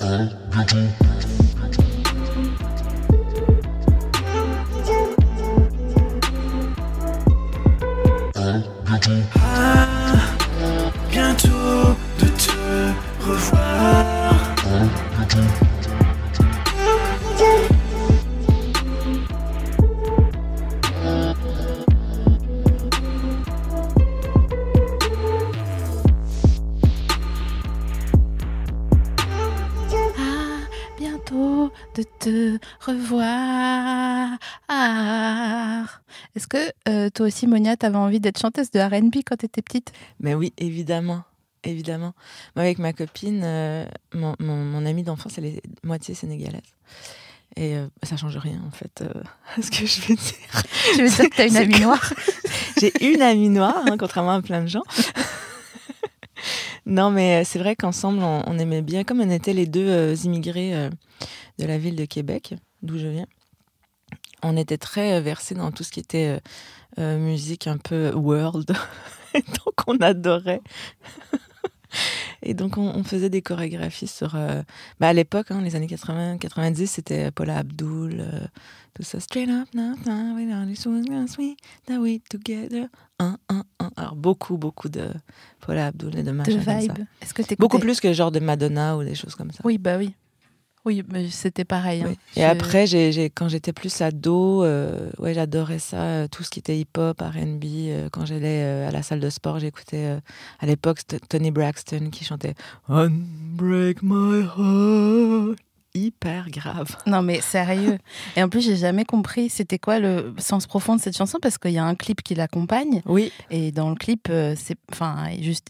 All YouTube. toi aussi, Monia, t'avais envie d'être chanteuse de RB quand t'étais petite Mais oui, évidemment. Évidemment. Moi, avec ma copine, euh, mon, mon, amie d'enfance, elle est moitié sénégalaise. Et ça euh, bah, ça change rien, en fait, euh, à ce que je vais dire. Je veux dire que t'as une amie noire. J'ai une amie noire, hein, contrairement à plein de gens. non, mais c'est vrai qu'ensemble, on, on, aimait bien, comme on était les deux immigrés de la ville de Québec, d'où je viens on était très versés dans tout ce qui était euh, musique un peu world. donc on adorait. Et donc on, faisait des chorégraphies sur... Euh, bah à l'époque, hein, les années 80-90, c'était Paula Abdul, euh, tout ça. Straight up, now, now, that we together. Un, un, un. Alors beaucoup, beaucoup de Paula Abdul et de Madonna Beaucoup plus que genre de Madonna ou des choses comme ça. Oui, bah oui. Oui, mais c'était pareil. Hein. Et après, quand j'étais plus ado, euh, ouais, j'adorais ça, euh, tout ce qui était hip-hop, RB. Euh, quand j'allais à la salle de sport, j'écoutais à l'époque Tony Braxton qui chantait Unbreak My Heart hyper grave. Non mais sérieux. Et en plus, j'ai jamais compris c'était quoi le sens profond de cette chanson parce qu'il y a un clip qui l'accompagne. Oui. Et dans le clip, euh, c'est enfin juste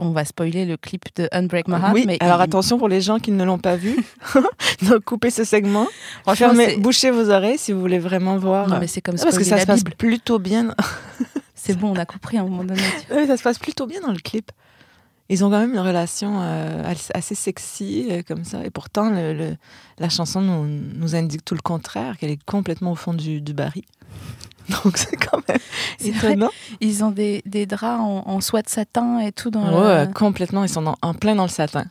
on va spoiler le clip de Unbreak My Heart. Oui. Mais alors attention pour les gens qui ne l'ont pas vu. Donc coupez ce segment. Fermez, bouchez vos oreilles si vous voulez vraiment voir. Non mais c'est comme ça. Ah, parce que ça se passe plutôt bien. c'est bon, on a compris à un moment donné. Oui, ça se passe plutôt bien dans le clip ils ont quand même une relation euh, assez sexy euh, comme ça. Et pourtant, le, la chanson nous, nous, indique tout le contraire, qu'elle est complètement au fond du, baril. Donc c'est quand même étonnant. Ils ont des, draps en, soie de satin et tout dans complètement. Ils sont en, plein dans le satin.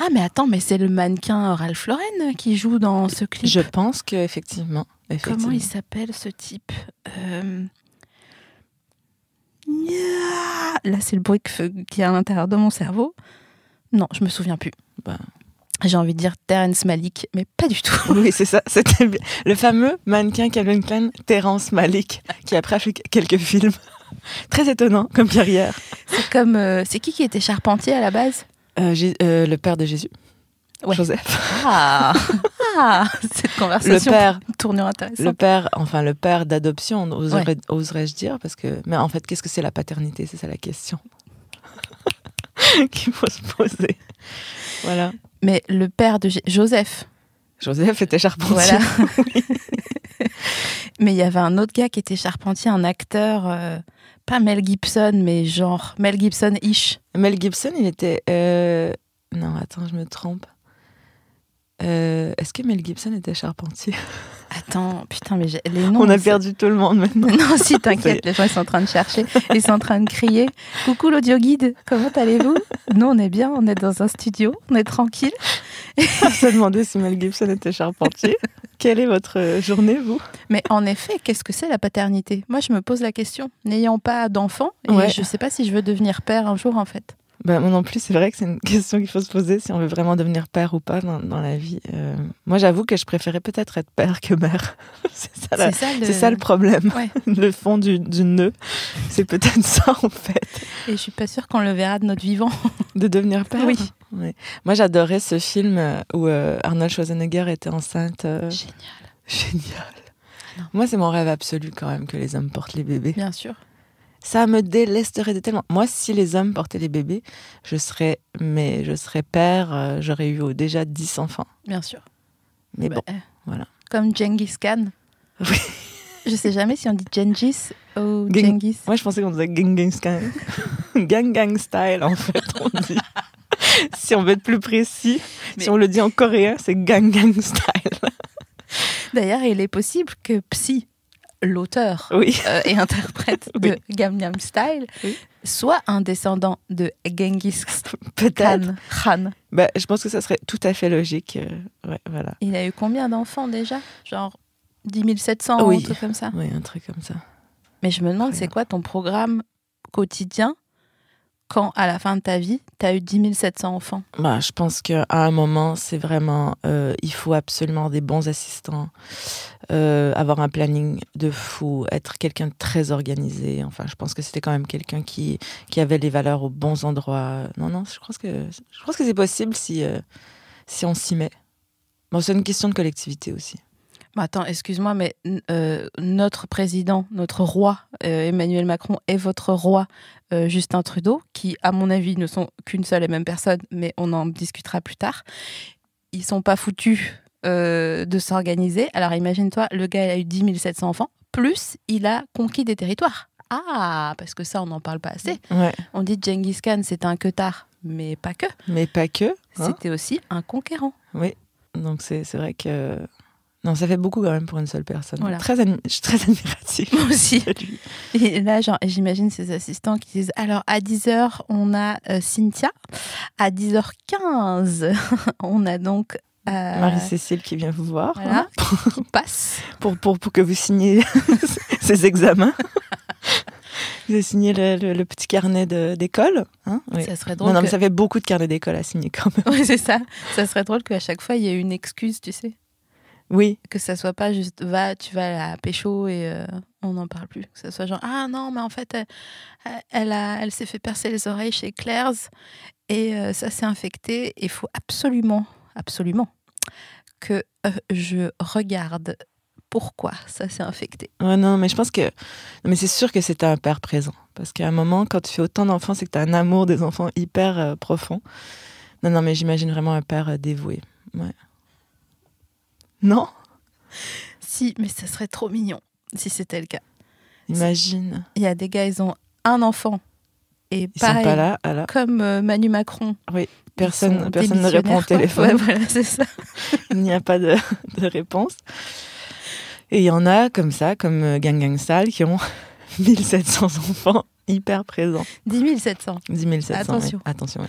Ah mais attends, mais c'est le mannequin Ralph Lauren euh, qui joue dans ce clip. Je pense qu'effectivement. Effectivement. Comment il s'appelle ce type Là, c'est le bruit qui est à l'intérieur de mon cerveau. Non, je me souviens plus. Bah. J'ai envie de dire Terence Malik, mais pas du tout. Oui, c'est ça. C'était le fameux mannequin Calvin Klein, Terence Malik, qui après a fait quelques films. Très étonnant comme carrière. C'est comme. Euh, c'est qui qui était charpentier à la base euh, euh, Le père de Jésus. Joseph. Ah. ah, cette conversation. Le père. Tournure intéressante. Le père, enfin le père d'adoption, oserais, je dire, parce que. Mais en fait, qu'est-ce que c'est la paternité C'est ça la question qu'il faut se poser. Voilà. Mais le père de Joseph. Joseph était charpentier. mais il y avait un autre gars qui était charpentier, un acteur, euh, pas Mel Gibson, mais genre Mel Gibson-ish. Mel Gibson, il était. Euh, non, attends, je me trompe. Euh, est-ce que Mel Gibson était charpentier Attends, putain, mais les noms. On a perdu tout le monde maintenant. Non, si, t'inquiète, les gens sont en train de chercher, ils sont en train de crier. Coucou l'audio guide, comment allez-vous Nous, on est bien, on est dans un studio, on est tranquille. on s'est demandé si Mel Gibson était charpentier. Quelle est votre journée, vous Mais en effet, qu'est-ce que c'est la paternité Moi, je me pose la question. N'ayant pas d'enfant, je ne sais pas si je veux devenir père un jour, en fait ben moi non plus, c'est vrai que c'est une question qu'il faut se poser si on veut vraiment devenir père ou pas dans, dans la vie. Euh. moi, j'avoue que je préférais peut-être être père que mère. c'est ça, le... problème. le fond du, du nœud, c'est peut-être ça en fait. Et je suis pas sûre qu'on le verra de notre vivant. de devenir père Oui. Moi, j'adorais ce film euh, où euh, Arnold Schwarzenegger était enceinte. Génial. Génial. moi, c'est mon rêve absolu quand même que les hommes portent les bébés. Bien sûr. Ça me délesterait de tellement. Moi, si les hommes portaient les bébés, je serais, mais je serais père, euh, j'aurais eu déjà 10 enfants. Bien sûr. Mais bah, bon, eh. voilà. Comme Genghis Khan. Oui. Je sais jamais si on dit Genghis ou Genghis. Moi, je pensais qu'on disait Genghis Khan. gang gang style, en fait, on dit. si on veut être plus précis, si on le dit en coréen, c'est gang gang style. D'ailleurs, il est possible que Psy l'auteur oui. Euh, et interprète de Gamnam Style, soit un descendant de Genghis Khan. Khan. Bah, je pense que ça serait tout à fait logique. Euh, voilà. Il a eu combien d'enfants déjà Genre 10 700, un truc comme ça Oui, un truc comme ça. Mais je me demande, c'est quoi ton programme quotidien quand, à la fin de ta vie, tu as eu 10 700 enfants bah, Je pense qu'à un moment, c'est vraiment, euh, il faut absolument des bons assistants, euh, avoir un planning de fou, être quelqu'un de très organisé. Enfin, je pense que c'était quand même quelqu'un qui, qui avait les valeurs aux bons endroits. Non, non, je pense que, je que c'est possible si, euh, si on s'y met. Bon, c'est une question de collectivité aussi attends, excuse-moi, mais euh, notre président, notre roi, euh, Emmanuel Macron, et votre roi, euh, Justin Trudeau, qui, à mon avis, ne sont qu'une seule et même personne, mais on en discutera plus tard, ils sont pas foutus de s'organiser. Alors imagine-toi, le gars, a eu 10 700 enfants, plus il a conquis des territoires. Ah, parce que ça, on n'en parle pas assez. On dit Genghis Khan, c'est un que-tard, mais pas que. Mais pas que. Hein. c'était aussi un conquérant. Oui, donc c'est vrai que non, ça fait beaucoup quand même pour une seule personne. Très je suis très admirative. Moi aussi. Et là, j'imagine ses assistants qui disent Alors, à 10h, on a euh, Cynthia. À 10h15, on a donc. Euh, Marie-Cécile qui vient vous voir. pour... qui passe. Pour, pour, que vous signiez ses examens. Vous avez signé le, petit carnet d'école. Hein. Ça serait drôle. Non, non mais ça fait beaucoup de carnets d'école à signer quand même. Oui, c'est ça. Ça serait drôle qu'à chaque fois, il y ait une excuse, tu sais. Oui. Que ça soit pas juste va, tu vas à la pécho et euh, on n'en parle plus. Que ça soit genre ah non, mais en fait, euh, elle, elle s'est fait percer les oreilles chez Claire's et euh, ça s'est infecté. Il faut absolument, absolument que je regarde pourquoi ça s'est infecté. Ouais, non, mais je pense que. mais c'est sûr que c'était un père présent. Parce qu'à un moment, quand tu fais autant d'enfants, c'est que tu as un amour des enfants hyper profond. Non, non, mais j'imagine vraiment un père dévoué. Ouais. Non Si, mais ça serait trop mignon si c'était le cas. Imagine. Il y a des gars, ils ont un enfant. Et ils sont pas ah là, comme euh, Manu Macron. Oui, personne, personne ne répond au téléphone. voilà, c'est ça. Il n'y a pas de, réponse. Et il y en a comme ça, comme Gang euh, Gang Sal, qui ont 1700 enfants hyper présent. 10 700. 10 700. Attention. Attention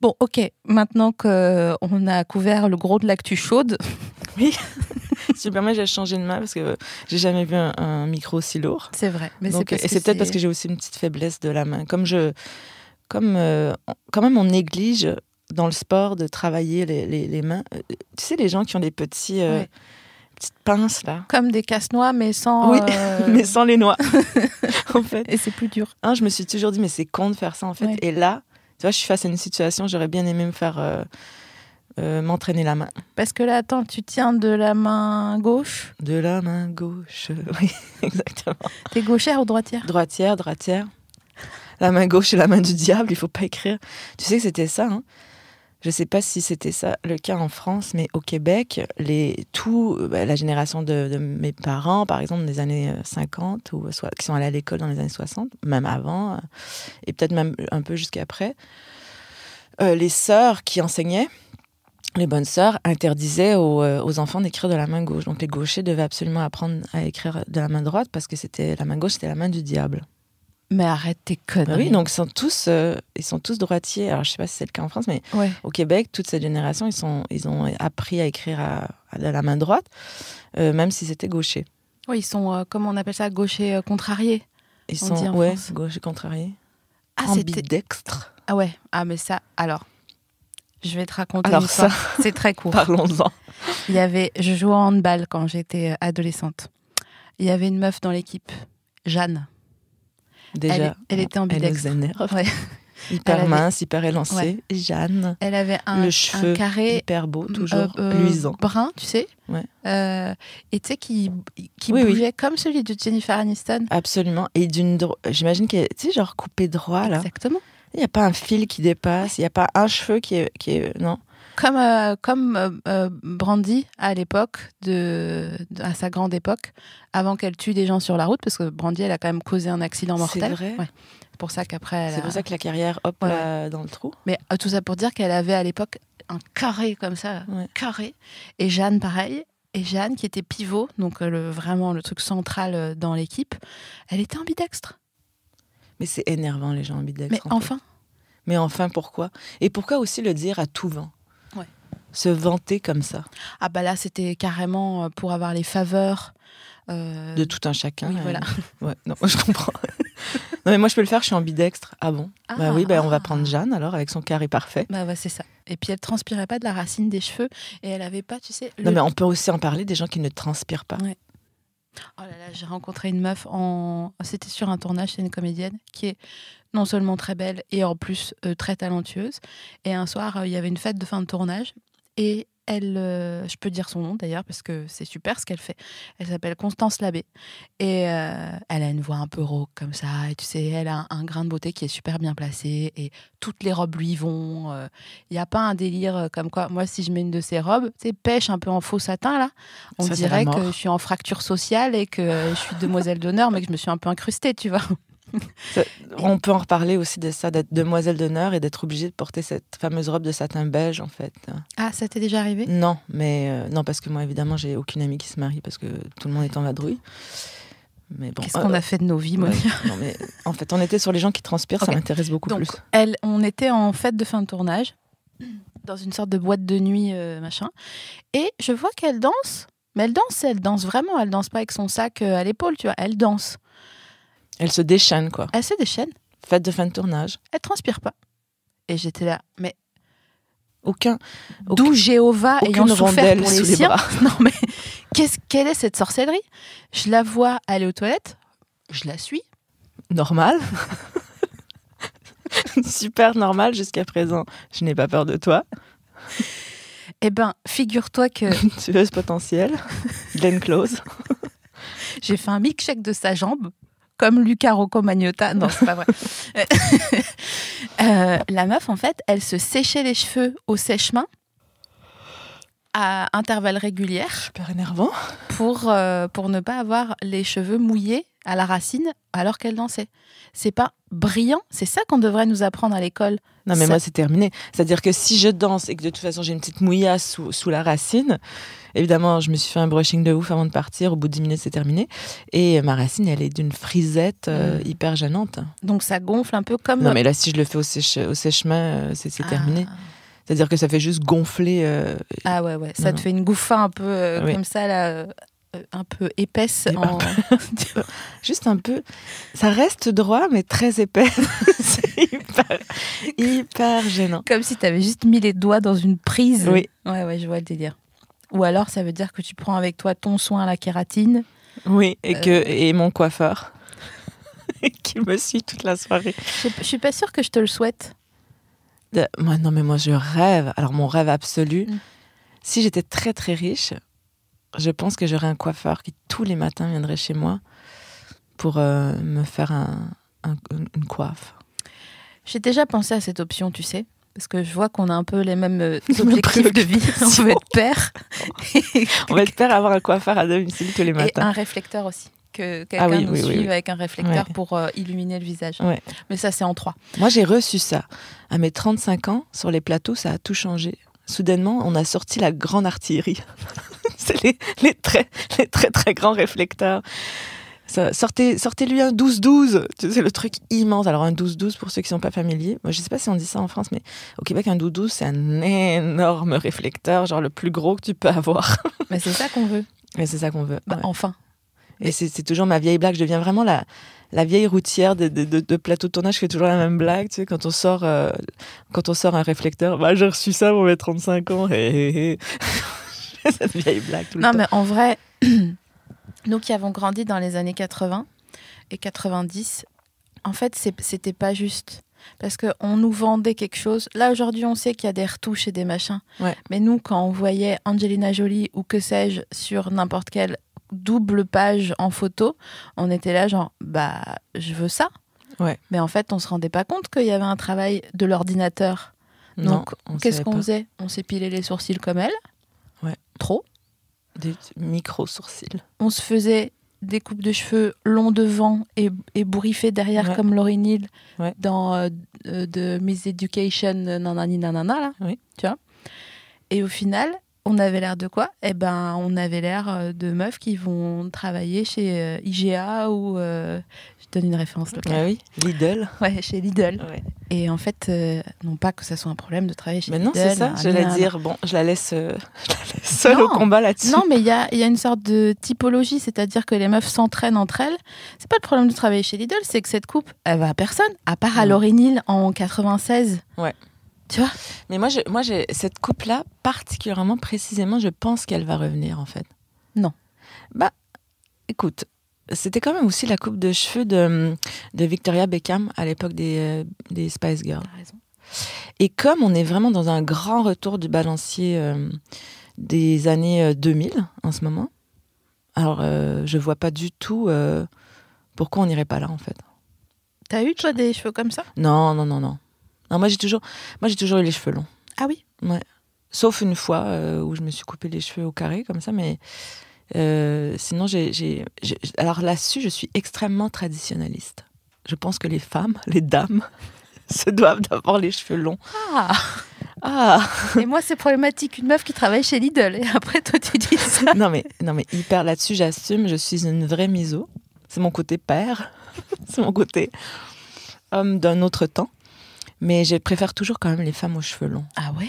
Bon, ok. Maintenant qu'on euh, a couvert le gros de l'actu chaude. Oui. Super, moi j'ai changé de main parce que j'ai jamais vu un, micro aussi lourd. C'est vrai. Mais et c'est peut-être parce que j'ai aussi une petite faiblesse de la main. Comme je, comme euh, quand même on néglige dans le sport de travailler les, mains. Euh, tu sais les gens qui ont des petits petites pinces là. Comme des casse-noix, mais sans. Euh, mais sans les noix, en fait. Et c'est plus dur. Hein, je me suis toujours dit, mais c'est con de faire ça, en fait. Et là, tu vois, je suis face à une situation, j'aurais bien aimé me faire. Euh, euh, m'entraîner la main. Parce que là, attends, tu tiens de la main gauche De la main gauche, oui, exactement. T'es gauchère ou droitière Droitière, droitière. La main gauche c'est la main du diable, il faut pas écrire. Tu sais que c'était ça, hein je ne sais pas si c'était ça le cas en France, mais au Québec, les, bah, la génération de, mes parents, par exemple, des années 50, euh, ou qui sont allés à l'école dans les années 60, même avant, euh, et peut-être même un peu jusqu'après, euh, les sœurs qui enseignaient, les bonnes sœurs interdisaient aux, enfants d'écrire de la main gauche. Donc les gauchers devaient absolument apprendre à écrire de la main droite parce que c'était la main gauche, c'était la main du diable. Mais arrête tes conneries. Bah oui, donc sont tous, euh, ils sont tous droitiers. Alors je sais pas si c'est le cas en France, mais au Québec, toute cette génération, ils, sont, ils ont appris à écrire à, la main droite, euh, même si c'était gaucher. Oui, ils sont, euh, comment on appelle ça, gaucher contrarié. Ils sont, ouais, gaucher contrariés. Ah, Ambidextre. Ah ouais, ah mais ça, alors, je vais te raconter ça, c'est très court. Parlons-en. Il y avait, je jouais en handball quand j'étais adolescente. Il y avait une meuf dans l'équipe, Jeanne déjà. Elle, était en bidex. Hyper mince, hyper élancée. Jeanne. Elle avait un, cheveu carré hyper beau, euh, toujours euh, luisant. Brun, tu sais. Euh, et tu sais, qui, qui bougeait comme celui de Jennifer Aniston. Absolument. Et d'une. J'imagine qu'elle tu sais, genre coupé droit, là. Exactement. Il n'y a pas un fil qui dépasse, il n'y a pas un cheveu qui est. Qui est... Non comme, euh, comme euh, euh, Brandy à l'époque, de, à sa grande époque, avant qu'elle tue des gens sur la route, parce que Brandy, elle a quand même causé un accident mortel. C'est vrai. C'est pour ça qu'après. C'est pour ça que la carrière, hop, dans le trou. Mais tout ça pour dire qu'elle avait à l'époque un carré comme ça, carré. Et Jeanne, pareil. Et Jeanne, qui était pivot, donc le, vraiment le truc central dans l'équipe, elle était ambidextre. Mais c'est énervant les gens ambidextres. Mais enfin. Mais enfin, pourquoi Et pourquoi aussi le dire à tout vent se vanter comme ça Ah bah là, c'était carrément euh, pour avoir les faveurs. Euh, de tout un chacun. Oui, voilà. ouais, non, je comprends. non, mais moi, je peux le faire, je suis ambidextre. Ah bon Bah oui, bah, on va prendre ah. Jeanne alors, avec son carré parfait. Bah, ouais, c'est ça. Et puis, elle transpirait pas de la racine des cheveux et elle avait pas, tu sais. Non, mais on peut aussi en parler des gens qui ne transpirent pas. Ouais. Oh là là, j'ai rencontré une meuf en. C'était sur un tournage, c'est une comédienne qui est non seulement très belle et en plus euh, très talentueuse. Et un soir, il y avait une fête de fin de tournage et elle, euh, je peux dire son nom d'ailleurs parce que c'est super ce qu'elle fait. Elle s'appelle Constance Labbé et euh, elle a une voix un peu rauque comme ça. Et tu sais, elle a un, grain de beauté qui est super bien placé et toutes les robes lui vont. Il euh. n'y a pas un délire comme quoi, moi, si je mets une de ces robes, c'est pêche un peu en faux satin là, on dirait que je suis en fracture sociale et que je suis demoiselle d'honneur, mais que je me suis un peu incrustée, tu vois on peut en reparler aussi de ça, d'être demoiselle d'honneur et d'être obligée de porter cette fameuse robe de satin beige, en fait. Ah, ça t'est déjà arrivé Non, mais euh, non, parce que moi, évidemment, j'ai aucune amie qui se marie parce que tout le monde est en vadrouille. Bon, Qu'est-ce euh, qu'on a fait de nos vies, moi En fait, on était sur les gens qui transpirent, ça m'intéresse beaucoup plus. Elle, on était en fête de fin de tournage, dans une sorte de boîte de nuit, euh, machin. Et je vois qu'elle danse, mais elle danse, elle danse vraiment, elle danse pas avec son sac à l'épaule, tu vois, elle danse. Elle se déchaîne, quoi. Elle se déchaîne. Fête de fin de tournage. Elle transpire pas. Et j'étais là, mais. Aucun. D'où Jéhovah et souffert pour les, les Non, mais qu'est-ce, quelle est cette sorcellerie Je la vois aller aux toilettes, je la suis. Normal. Super normal jusqu'à présent. Je n'ai pas peur de toi. Eh ben, figure-toi que. Tueuse potentielle, Glenn Close. J'ai fait un check de sa jambe comme Luca Rocco Magnota. Non, c'est pas vrai. Euh, la meuf, en fait, elle se séchait les cheveux au sèche-main à intervalles réguliers. Super énervant. Pour, euh, pour ne pas avoir les cheveux mouillés à la racine alors qu'elle dansait. C'est pas brillant, c'est ça qu'on devrait nous apprendre à l'école. Non mais moi c'est terminé. C'est-à-dire que si je danse et que de toute façon j'ai une petite mouillasse sous, sous la racine, Évidemment, je me suis fait un brushing de ouf avant de partir. Au bout de 10 minutes, c'est terminé. Et ma racine, elle est d'une frisette euh, mm. hyper gênante. Donc ça gonfle un peu comme. Non, mais là, si je le fais au sèche-main, sèche euh, c'est ah. terminé. C'est-à-dire que ça fait juste gonfler. Euh, ah ouais, ouais. Ça te fait une gouffa un peu comme ça, là un peu épaisse. Juste un peu. Ça reste droit, mais très épais. c'est hyper, hyper, gênant. Comme si tu avais juste mis les doigts dans une prise. Oui. Ouais, ouais, je vois le délire. Ou alors, ça veut dire que tu prends avec toi ton soin à la kératine. Oui, et, euh, que, et mon coiffeur qui me suit toute la soirée. Je, ne suis pas sûre que je te le souhaite. moi, non, mais moi, je rêve. Alors, mon rêve absolu, mm. si j'étais très, très riche, je pense que j'aurais un coiffeur qui, tous les matins, viendrait chez moi pour euh, me faire une coiffe. J'ai déjà pensé à cette option, tu sais parce que je vois qu'on a un peu les mêmes euh, objectifs de vie. On va être père. on va être père, avoir un coiffeur à domicile tous les matins. Et un réflecteur aussi. Que ah quelqu'un nous suive avec un réflecteur pour euh, illuminer le visage. Mais ça, c'est en trois. Moi, j'ai reçu ça. À mes 35 ans, sur les plateaux, ça a tout changé. Soudainement, on a sorti la grande artillerie. c'est les, très, les très, très grands réflecteurs sortez, sortez-lui un 12-12. C'est le truc immense. Alors, un 12-12, pour ceux qui ne sont pas familiers, moi, je ne sais pas si on dit ça en France, mais au Québec, un 12-12, c'est un énorme réflecteur, genre le plus gros que tu peux avoir. Mais c'est ça qu'on veut. Mais c'est ça qu'on veut. Bah, enfin. Et c'est toujours ma vieille blague. Je deviens vraiment la, la vieille routière de, plateau de tournage. Je fais toujours la même blague. Tu sais, quand on sort, euh, quand on sort un réflecteur, bah, j'ai reçu ça pour mes 35 ans. Cette vieille blague non, mais en vrai. nous qui avons grandi dans les années 80 et 90, en fait, c'était pas juste. Parce qu'on nous vendait quelque chose. Là, aujourd'hui, on sait qu'il y a des retouches et des machins. Mais nous, quand on voyait Angelina Jolie ou que sais-je sur n'importe quelle double page en photo, on était là, genre, bah, je veux ça. Ouais. Mais en fait, on se rendait pas compte qu'il y avait un travail de l'ordinateur. Donc, qu'est-ce qu'on faisait On s'épilait les sourcils comme elle. Ouais. Trop. Des micro-sourcils. On se faisait des coupes de cheveux longs devant et, et derrière comme Laurie Neal dans euh, euh, de Miss Education euh, nanani nanana là, oui. tu vois. Et au final, on avait l'air de quoi Eh ben, on avait l'air euh, de meufs qui vont travailler chez euh, IGA ou euh, je donne une référence locale. Ah oui, Lidl. Ouais, chez Lidl. Et en fait, non pas que ça soit un problème de travailler chez Lidl. Mais non, c'est ça. Je vais dire, bon, je la laisse, seule au combat là-dessus. Non, mais il y a, une sorte de typologie, c'est-à-dire que les meufs s'entraînent entre elles. C'est pas le problème de travailler chez Lidl, c'est que cette coupe, elle va à personne, à part à Laurénil en 96. Ouais. Tu vois Mais moi, moi j'ai cette coupe-là, particulièrement, précisément, je pense qu'elle va revenir, en fait. Non. Bah, écoute, c'était quand même aussi la coupe de cheveux de, Victoria Beckham à l'époque des, euh, Spice Girls. Raison. Et comme on est vraiment dans un grand retour du balancier euh, des années 2000 euh, en ce moment, alors je vois pas du tout pourquoi on n'irait pas là en fait. T'as eu toi des cheveux comme ça Non, non, non, non. Non, moi j'ai toujours, moi j'ai toujours eu les cheveux longs. Ah oui. Ouais. Sauf une fois euh, où je me suis coupé les cheveux au carré comme ça, mais euh, sinon j'ai, alors là-dessus je suis extrêmement traditionnaliste. Je pense que les femmes, les dames, se doivent d'avoir les cheveux longs. Ah. Ah. Et moi, c'est problématique. Une meuf qui travaille chez Lidl. Et après, toi, tu dis ça. non, mais, non, mais hyper là-dessus, j'assume. Je suis une vraie miso. C'est mon côté père. c'est mon côté homme d'un autre temps. Mais je préfère toujours quand même les femmes aux cheveux longs. Ah ouais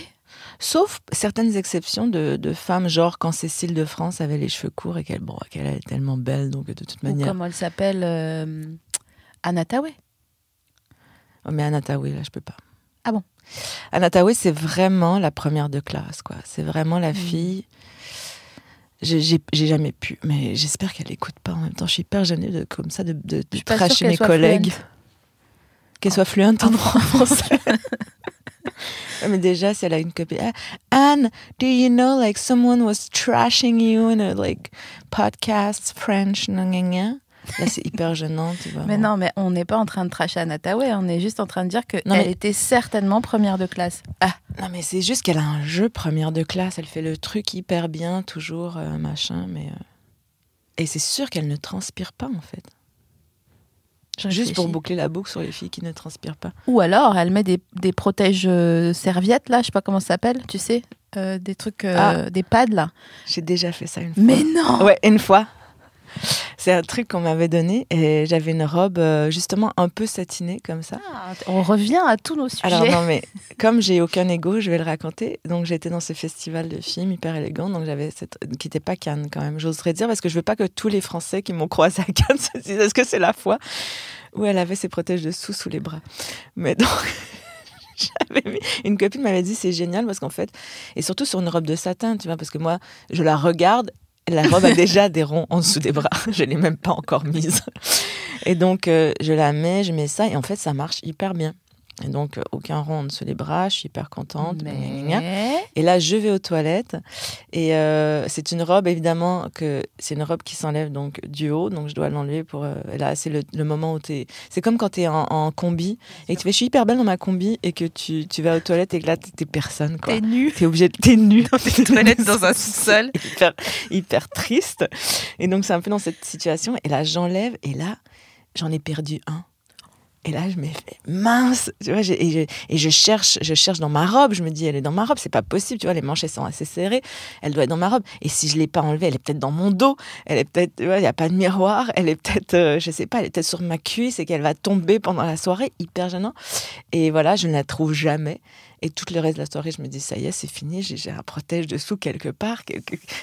Sauf certaines exceptions de, femmes, genre quand Cécile de France avait les cheveux courts et qu'elle est tellement belle, donc de toute manière. Ou elle s'appelle euh, Anatawe. Oh, mais Anataoué, là, je peux pas. Ah bon Anataoué, c'est vraiment la première de classe, quoi. C'est vraiment la hmm. fille. J'ai jamais pu, mais j'espère qu'elle n'écoute pas en même temps. Je suis hyper gênée de, comme ça de, de, tracher mes collègues. Qu'elle soit fluente en français. Mais déjà, si elle a une copie. Ah, Anne, do you know, like, someone was trashing you in a, like, podcast, French, Là, c'est hyper gênant, tu vois. Mais non, mais on n'est pas en train de tracher Taoué, on est juste en train de dire qu'elle Elle était certainement première de classe. Ah. Non, mais c'est juste qu'elle a un jeu première de classe, elle fait le truc hyper bien, toujours, euh, machin, mais. Euh, et c'est sûr qu'elle ne transpire pas, en fait. Juste pour boucler la boucle sur les filles qui ne transpirent pas. Ou alors, elle met des, des protèges euh, serviettes, là, je sais pas comment ça s'appelle, tu sais, euh, des trucs, euh, ah. des pads, là. J'ai déjà fait ça une fois. Mais non Ouais, une fois. C'est un truc qu'on m'avait donné et j'avais une robe euh, justement un peu satinée comme ça. Ah, on revient à tous nos sujets. Alors non mais comme j'ai aucun ego, je vais le raconter. Donc j'étais dans ce festival de films hyper élégant, donc j'avais cette qui n'était pas Cannes quand même. J'oserais dire parce que je veux pas que tous les Français qui m'ont croisé à Cannes se disent est-ce que c'est la foi où elle avait ses protèges de sous sous les bras. Mais donc une copine m'avait dit c'est génial parce qu'en fait et surtout sur une robe de satin tu vois parce que moi je la regarde la robe a déjà des ronds en dessous des bras. Je l'ai même pas encore mise. Et donc, euh, je la mets, je mets ça, et en fait, ça marche hyper bien. Et donc, aucun rond ne se les bras, je suis hyper contente. Et là, je vais aux toilettes. Et euh, c'est une robe, évidemment, que c'est une robe qui s'enlève donc du haut. Donc, je dois l'enlever pour. Euh, là, c'est le, moment où tu C'est comme quand tu es en, combi et tu fais Je suis hyper belle dans ma combi et que tu, tu vas aux toilettes et que là, t'es personne. T'es nu. T'es tu es nue dans tes toilettes dans un sous-sol. hyper, hyper triste. Et donc, c'est un peu dans cette situation. Et là, j'enlève et là, j'en ai perdu un. Et là, je me dis, mince, tu vois, et je, cherche, je cherche dans ma robe. Je me dis, elle est dans ma robe, c'est pas possible, tu vois, les manches sont assez serrées, elle doit être dans ma robe. Et si je l'ai pas enlevée, elle est peut-être dans mon dos, elle est peut-être, il n'y a pas de miroir, elle est peut-être, euh, je sais pas, elle est peut-être sur ma cuisse et qu'elle va tomber pendant la soirée, hyper gênant. Et voilà, je ne la trouve jamais. Et tout le reste de la soirée, je me dis, ça y est, c'est fini, j'ai un protège dessous quelque part,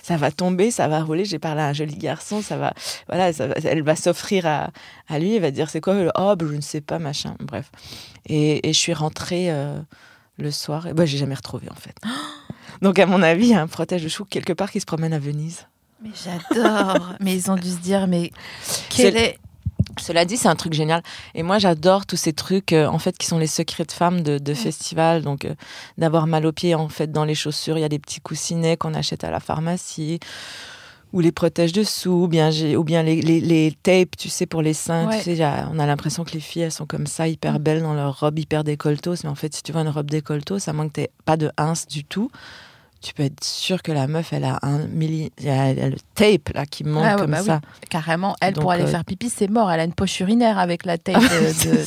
ça va tomber, ça va rouler, j'ai parlé à un joli garçon, ça va, voilà, ça elle va s'offrir à, lui, elle va dire, c'est quoi le oh, ben, je ne sais pas, machin, bref. Et, et je suis rentrée euh, le soir, et je ben, j'ai jamais retrouvé en fait. Donc, à mon avis, il y a un protège de dessous quelque part qui se promène à Venise. Mais j'adore. mais ils ont dû se dire, mais quel est... Cela dit, c'est un truc génial. Et moi, j'adore tous ces trucs, euh, en fait, qui sont les secrets de femmes de, de mm. festivals. Donc, euh, d'avoir mal aux pieds, en fait, dans les chaussures. Il y a des petits coussinets qu'on achète à la pharmacie ou les protèges dessous, ou bien, ou bien les, tapes, tu sais, pour les seins. on a l'impression que les filles, elles sont comme ça, hyper mm. belles dans leur robe hyper décolletos. Mais en fait, si tu vois une robe décolletos, ça manque pas de ins du tout tu peux être sûr que la meuf, elle a un milli... elle le tape là qui monte ah comme bah ça. Carrément, elle pour aller euh, faire pipi, c'est mort. Elle a une poche urinaire avec la tape. Euh, de...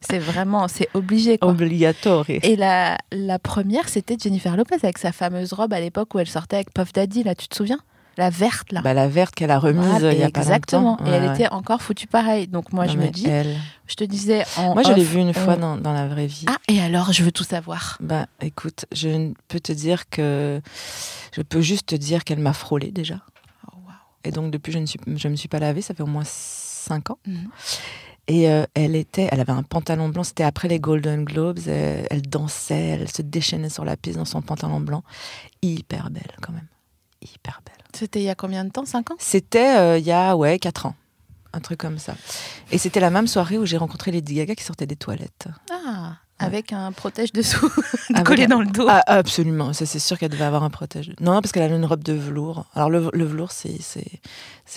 c'est vraiment, c'est obligé. Obligatoire. Et la, la première, c'était Jennifer Lopez avec sa fameuse robe à l'époque où elle sortait avec Puff Daddy. Là, tu te souviens la verte, là. Bah, la verte qu'elle a remise il y a pas Exactement. et elle était encore foutue pareil. Donc, moi, je me dis. Je te disais. moi, je l'ai vue une fois dans, dans, la vraie vie. Ah, et alors, je veux tout savoir. Bah, écoute, je peux te dire que. Je peux juste te dire qu'elle m'a frôlée déjà. Oh, et donc, depuis, je ne suis... je me suis pas lavée. Ça fait au moins cinq ans. Mhm. Et euh, elle était, elle avait un pantalon blanc. C'était après les Golden Globes. Elle, euh, elle dansait, elle se déchaînait sur la piste dans son pantalon blanc. Hyper belle, quand même. Hyper belle. C'était il y a combien de temps 5 ans C'était euh, il y a ouais, 4 ans. Un truc comme ça. Et c'était la même soirée où j'ai rencontré Lady Gaga qui sortait des toilettes. Ah avec un protège dessous collé dans le dos. Ah, absolument, c'est sûr qu'elle devait avoir un protège. Non, non parce qu'elle avait une robe de velours. Alors le, le velours, c'est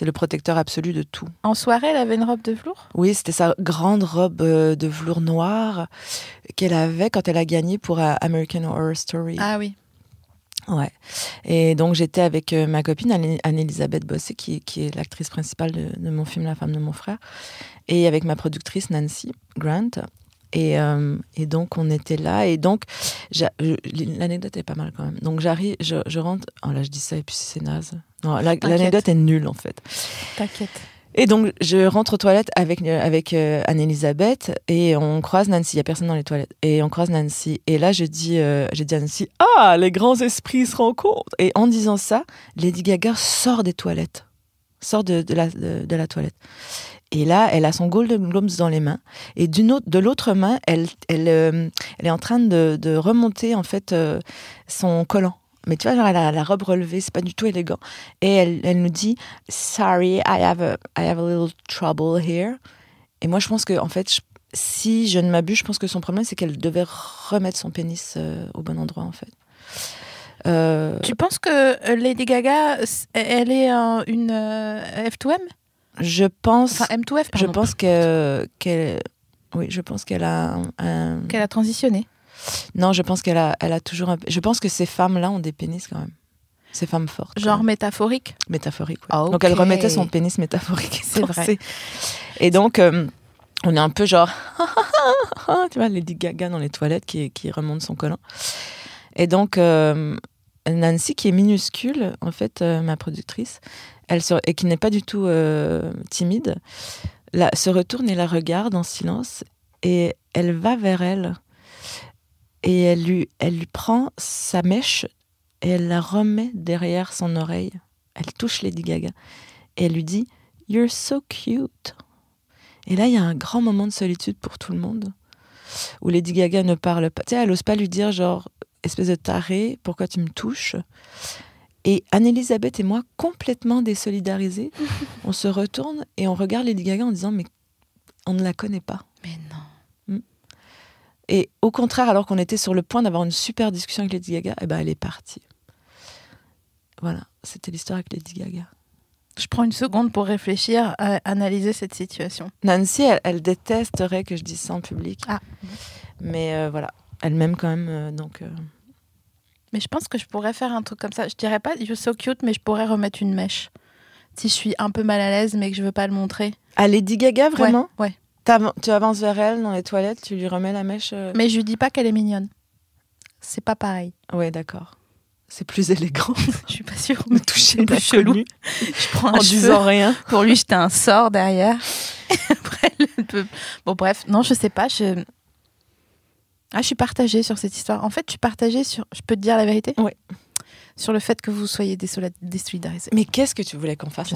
le protecteur absolu de tout. En soirée, elle avait une robe de velours Oui, c'était sa grande robe euh, de velours noir qu'elle avait quand elle a gagné pour euh, American Horror Story. Ah oui. Ouais. Et donc j'étais avec euh, ma copine Anne-Elisabeth Bossé, qui, qui est l'actrice principale de, mon film La femme de mon frère, et avec ma productrice Nancy Grant. Et, euh, et donc on était là. Et donc l'anecdote est pas mal quand même. Donc j'arrive, je, rentre. Oh là, je dis ça et puis c'est naze. Non, l'anecdote est nulle en fait. T'inquiète. Et donc, je rentre aux toilettes avec, euh, avec euh, Anne-Elisabeth et on croise Nancy. Il n'y a personne dans les toilettes. Et on croise Nancy. Et là, je dis, euh, j'ai à Nancy Ah, les grands esprits se rencontrent Et en disant ça, Lady Gaga sort des toilettes. Sort de, la, de, la toilette. Et là, elle a son Golden Globes dans les mains. Et d'une autre, de l'autre main, elle, elle, elle est en train de, de remonter en fait son collant mais tu vois, elle a la robe relevée, c'est pas du tout élégant. Et elle, elle nous dit Sorry, I have, a, I have a little trouble here. Et moi, je pense que, en fait, si je ne m'abuse, je pense que son problème, c'est qu'elle devait remettre son pénis euh, au bon endroit, en fait. Euh, tu penses que euh, Lady Gaga, elle est une F2M Je pense. Enfin, M2F, pardon. Je pense qu'elle. oui, je pense qu'elle a. Qu'elle a transitionné. Non, je pense qu'elle a, elle a toujours. Un... Je pense que ces femmes-là ont des pénis quand même. Ces femmes fortes. Genre métaphorique Métaphorique, ouais. Ah, donc elle remettait son pénis métaphorique. C'est vrai. Et donc, euh, on est un peu genre. tu vois, Lady Gaga dans les toilettes qui, qui remonte son collant. Et donc, euh, Nancy, qui est minuscule, en fait, euh, ma productrice, elle se... et qui n'est pas du tout timide, se retourne et la regarde en silence. Et elle va vers elle et elle lui, elle prend sa mèche et elle la remet derrière son oreille. Elle touche Lady Gaga et elle lui dit You're so cute. Et là, il y a un grand moment de solitude pour tout le monde où Lady Gaga ne parle pas. Tu sais, elle n'ose pas lui dire genre espèce de taré, pourquoi tu me touches Et Anne-Elisabeth et moi, complètement désolidarisés, on se retourne et on regarde Lady Gaga en disant mais on ne la connaît pas. Mais non. Et au contraire, alors qu'on était sur le point d'avoir une super discussion avec Lady Gaga, eh ben, elle est partie. Voilà, c'était l'histoire avec Lady Gaga. Je prends une seconde pour réfléchir analyser cette situation. Nancy, elle, détesterait que je dise ça en public. Ah. Mais euh, voilà, elle m'aime quand même, euh, donc... Euh. Mais je pense que je pourrais faire un truc comme ça. Je dirais pas « you're so cute », mais je pourrais remettre une mèche. Si je suis un peu mal à l'aise, mais que je veux pas le montrer. À Lady Gaga, vraiment ouais tu avances vers elle dans les toilettes, tu lui remets la mèche. Euh Mais je lui dis pas qu'elle est mignonne. C'est pas pareil. Ouais, d'accord. C'est plus élégant. je suis pas sûre. Me toucher plus chelou. je prends en disant rien. Pour lui, j'étais un sort derrière. bon bref, non, je sais pas. Je ah, je suis partagée sur cette histoire. En fait, je suis partagée sur. Je peux te dire la vérité. Oui. Sur le fait que vous soyez désolidarisés. Mais qu'est-ce que tu voulais qu'on fasse je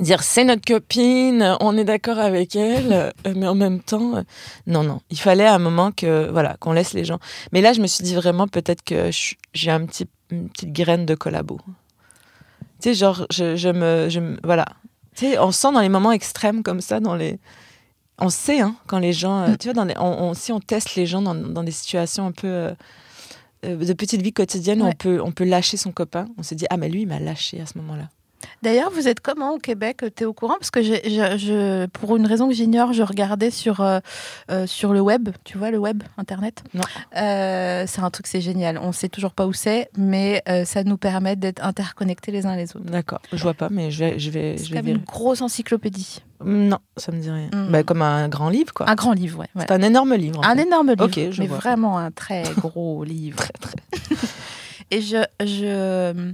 dire c'est notre copine, on est d'accord avec elle, euh, mais en même temps, euh, non, non, il fallait à un moment que voilà qu'on laisse les gens. Mais là, je me suis dit vraiment peut-être que j'ai un petit, une petite graine de collabo. Tu sais, genre, je, me, je me, voilà. Tu sais, on sent dans les moments extrêmes comme ça, dans les, on sait hein, quand les gens, euh, mm. tu vois, dans si on teste les gens dans, des situations un peu de petite vie quotidienne, on peut, on peut lâcher son copain. On se dit ah mais lui il m'a lâché à ce moment-là. D'ailleurs, vous êtes comment au Québec euh, T'es au courant Parce que pour une raison que j'ignore, je regardais sur, euh, euh, sur le web, tu vois, le web, Internet. c'est un truc, c'est génial. On sait toujours pas où c'est, mais ça nous permet d'être interconnectés les uns les autres. D'accord, je vois pas, mais je vais. Je vais c'est comme une grosse encyclopédie. Mm, non, ça me dit rien. Mm. Bah, comme un grand livre, quoi. Un grand livre, ouais. C'est un énorme livre. Un énorme livre. Ok, mais vraiment un très gros livre. Et je... je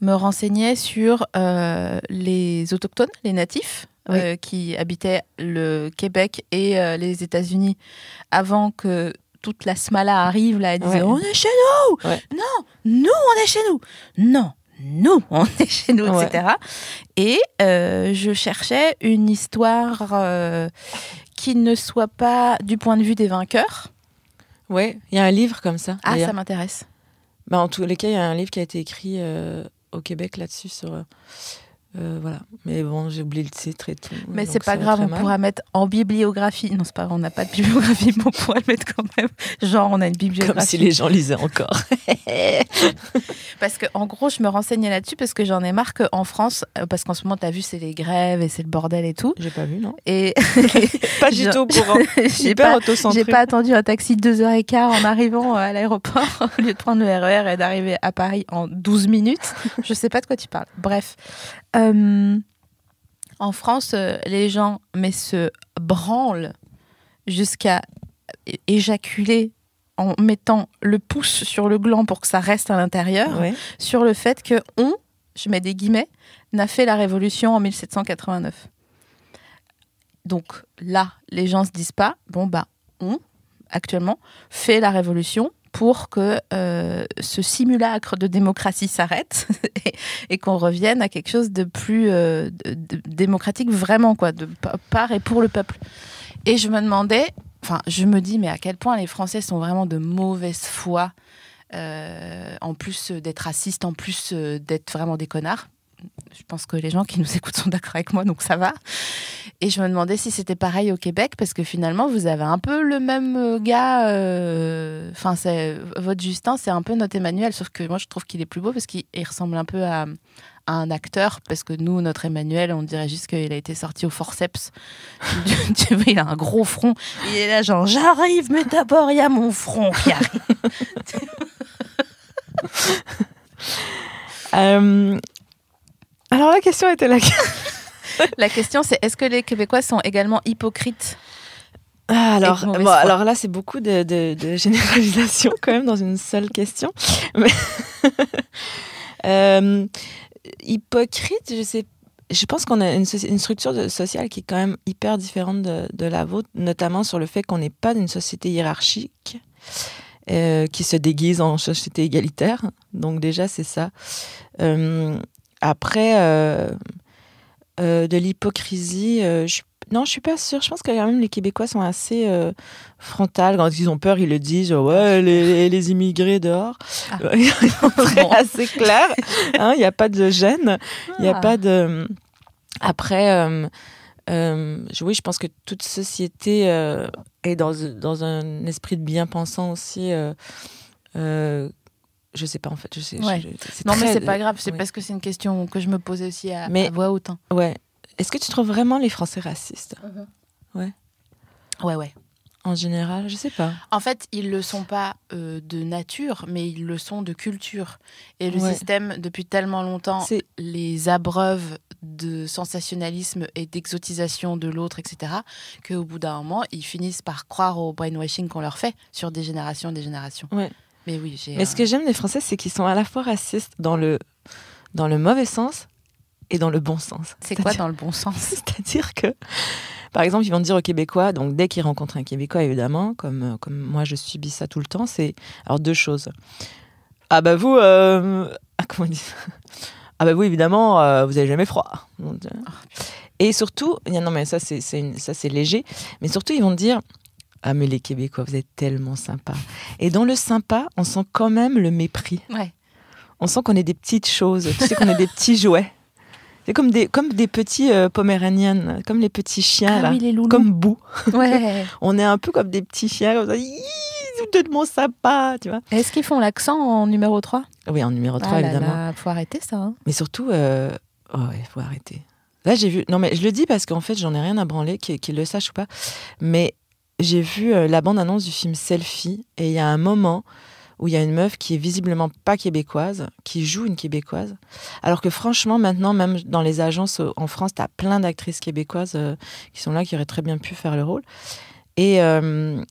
me renseignais sur euh, les autochtones, les natifs, euh, qui habitaient le Québec et euh, les États-Unis avant que toute la smala arrive là et dise « on est chez nous non nous on est chez nous non nous on est chez nous etc et je cherchais une histoire qui ne soit pas du point de vue des vainqueurs ouais il y a un livre comme ça ah ça m'intéresse ben, en tous les cas il y a un livre qui a été écrit au Québec là-dessus sur. Euh, euh, voilà. Mais bon, j'ai oublié le titre et tout. Mais c'est pas grave, on pourra mettre en bibliographie. Non, c'est pas grave on n'a pas de bibliographie, mais on pourra le mettre quand même. Genre, on a une bibliographie. Comme si les gens lisaient encore. en gros, je me renseignais là-dessus parce que j'en ai marre qu'en France, euh, parce qu'en ce moment, tu as vu, c'est les grèves et c'est le bordel et tout. J'ai pas vu, non Et pas du tout pour J'ai pas, pas attendu un taxi de 2h15 en arrivant euh, à l'aéroport au lieu de prendre le RER e et d'arriver à Paris en 12 minutes. Je sais pas de quoi tu parles. Bref. Euh, en France, les gens mais se branlent jusqu'à éjaculer en mettant le pouce sur le gland pour que ça reste à l'intérieur, sur le fait que on, je mets des guillemets, n'a fait la révolution en 1789. Donc là, les gens se disent pas, bon bah on actuellement fait la révolution pour que euh, ce simulacre de démocratie s'arrête et, qu'on revienne à quelque chose de plus euh, démocratique vraiment quoi, de par et pour le peuple. Et je me demandais, Enfin, je me dis, mais à quel point les Français sont vraiment de mauvaise foi, euh, en plus euh, d'être racistes, en plus euh, d'être vraiment des connards. Je pense que les gens qui nous écoutent sont d'accord avec moi, donc ça va. Et je me demandais si c'était pareil au Québec, parce que finalement, vous avez un peu le même gars. Enfin, votre Justin, c'est un peu notre Emmanuel, sauf que moi, je trouve qu'il est plus beau parce qu'il ressemble un peu à, un acteur, parce que nous, notre Emmanuel, on dirait juste qu'il a été sorti au forceps. tu vois, il a un gros front. Il est là, genre, j'arrive, mais d'abord, il y a mon front qui arrive. Euh, alors, la question était laquelle La question, c'est est-ce que les Québécois sont également hypocrites ah, alors, bon, alors là, c'est beaucoup de, généralisation, quand même dans une seule question. Euh, hypocrite, je sais je pense qu'on a une, structure sociale qui est quand même hyper différente de, la vôtre, notamment sur le fait qu'on n'est pas d'une société hiérarchique euh, qui se déguise en société égalitaire. Donc déjà, c'est ça. Euh, après, euh, de l'hypocrisie, je non, je suis pas sûre. Je pense que quand même les Québécois sont assez euh, frontales. Quand ils ont peur, ils le disent. Euh, ouais, ah, les, les immigrés dehors. C'est ah. assez clair. Hein. Il n'y a pas de gêne. Il a ah. pas de. Euh, après, oui, je pense que toute société est dans, dans, un esprit de bien-pensant aussi je sais pas en fait. Je sais, non, mais mais c'est pas grave, c'est parce que c'est une question que je me posais aussi à, mais, voix haute. Hein. Ouais, est-ce que tu trouves vraiment les Français racistes mhm. Ouais. Ouais, ouais. En général, je sais pas. En fait, ils le sont pas euh, de nature, mais ils le sont de culture. Et le système, depuis tellement longtemps, les abreuve de sensationnalisme et d'exotisation de l'autre, etc., qu'au bout d'un moment, ils finissent par croire au brainwashing qu'on leur fait sur des générations et des générations. Ouais. Mais oui, j'ai. Mais ce que j'aime des Français, c'est qu'ils sont à la fois racistes dans le, dans le mauvais sens, et dans le bon sens. C'est quoi dans le bon sens C'est-à-dire que, par exemple, ils vont dire aux Québécois, donc dès qu'ils rencontrent un Québécois, évidemment, comme, euh, comme moi je subis ça tout le temps, c'est alors deux choses. Ah bah vous, ah, comment on dit Ah bah vous, évidemment, euh, vous n'avez jamais froid. Ah. Et surtout, non mais ça c'est léger, mais surtout ils vont dire... Ah mais les Québécois, vous êtes tellement sympas. Et dans le sympa, on sent quand même le mépris. Ouais. On sent qu'on est des petites choses, tu sais qu'on est des petits jouets. C'est comme des, comme des petits euh, poméraniennes, comme les petits chiens, ah là, comme Bou. Ouais. on est un peu comme des petits chiens, comme ça, tout de mon sapin, tu vois. Est-ce qu'ils font l'accent en numéro 3 Oui, en numéro 3, ah évidemment. Il faut arrêter ça. Hein. Mais surtout, euh, oh, il faut arrêter. Là, j'ai vu, non mais je le dis parce qu'en fait, j'en ai rien à branler, qu'ils le sachent ou pas, mais j'ai vu euh, la bande-annonce du film Selfie, et il y a un moment où il y a une meuf qui est visiblement pas québécoise, qui joue une québécoise. Alors que franchement, maintenant, même dans les agences euh, en France, tu as plein d'actrices québécoises euh, qui sont là, qui auraient très bien pu faire le rôle. Et, euh,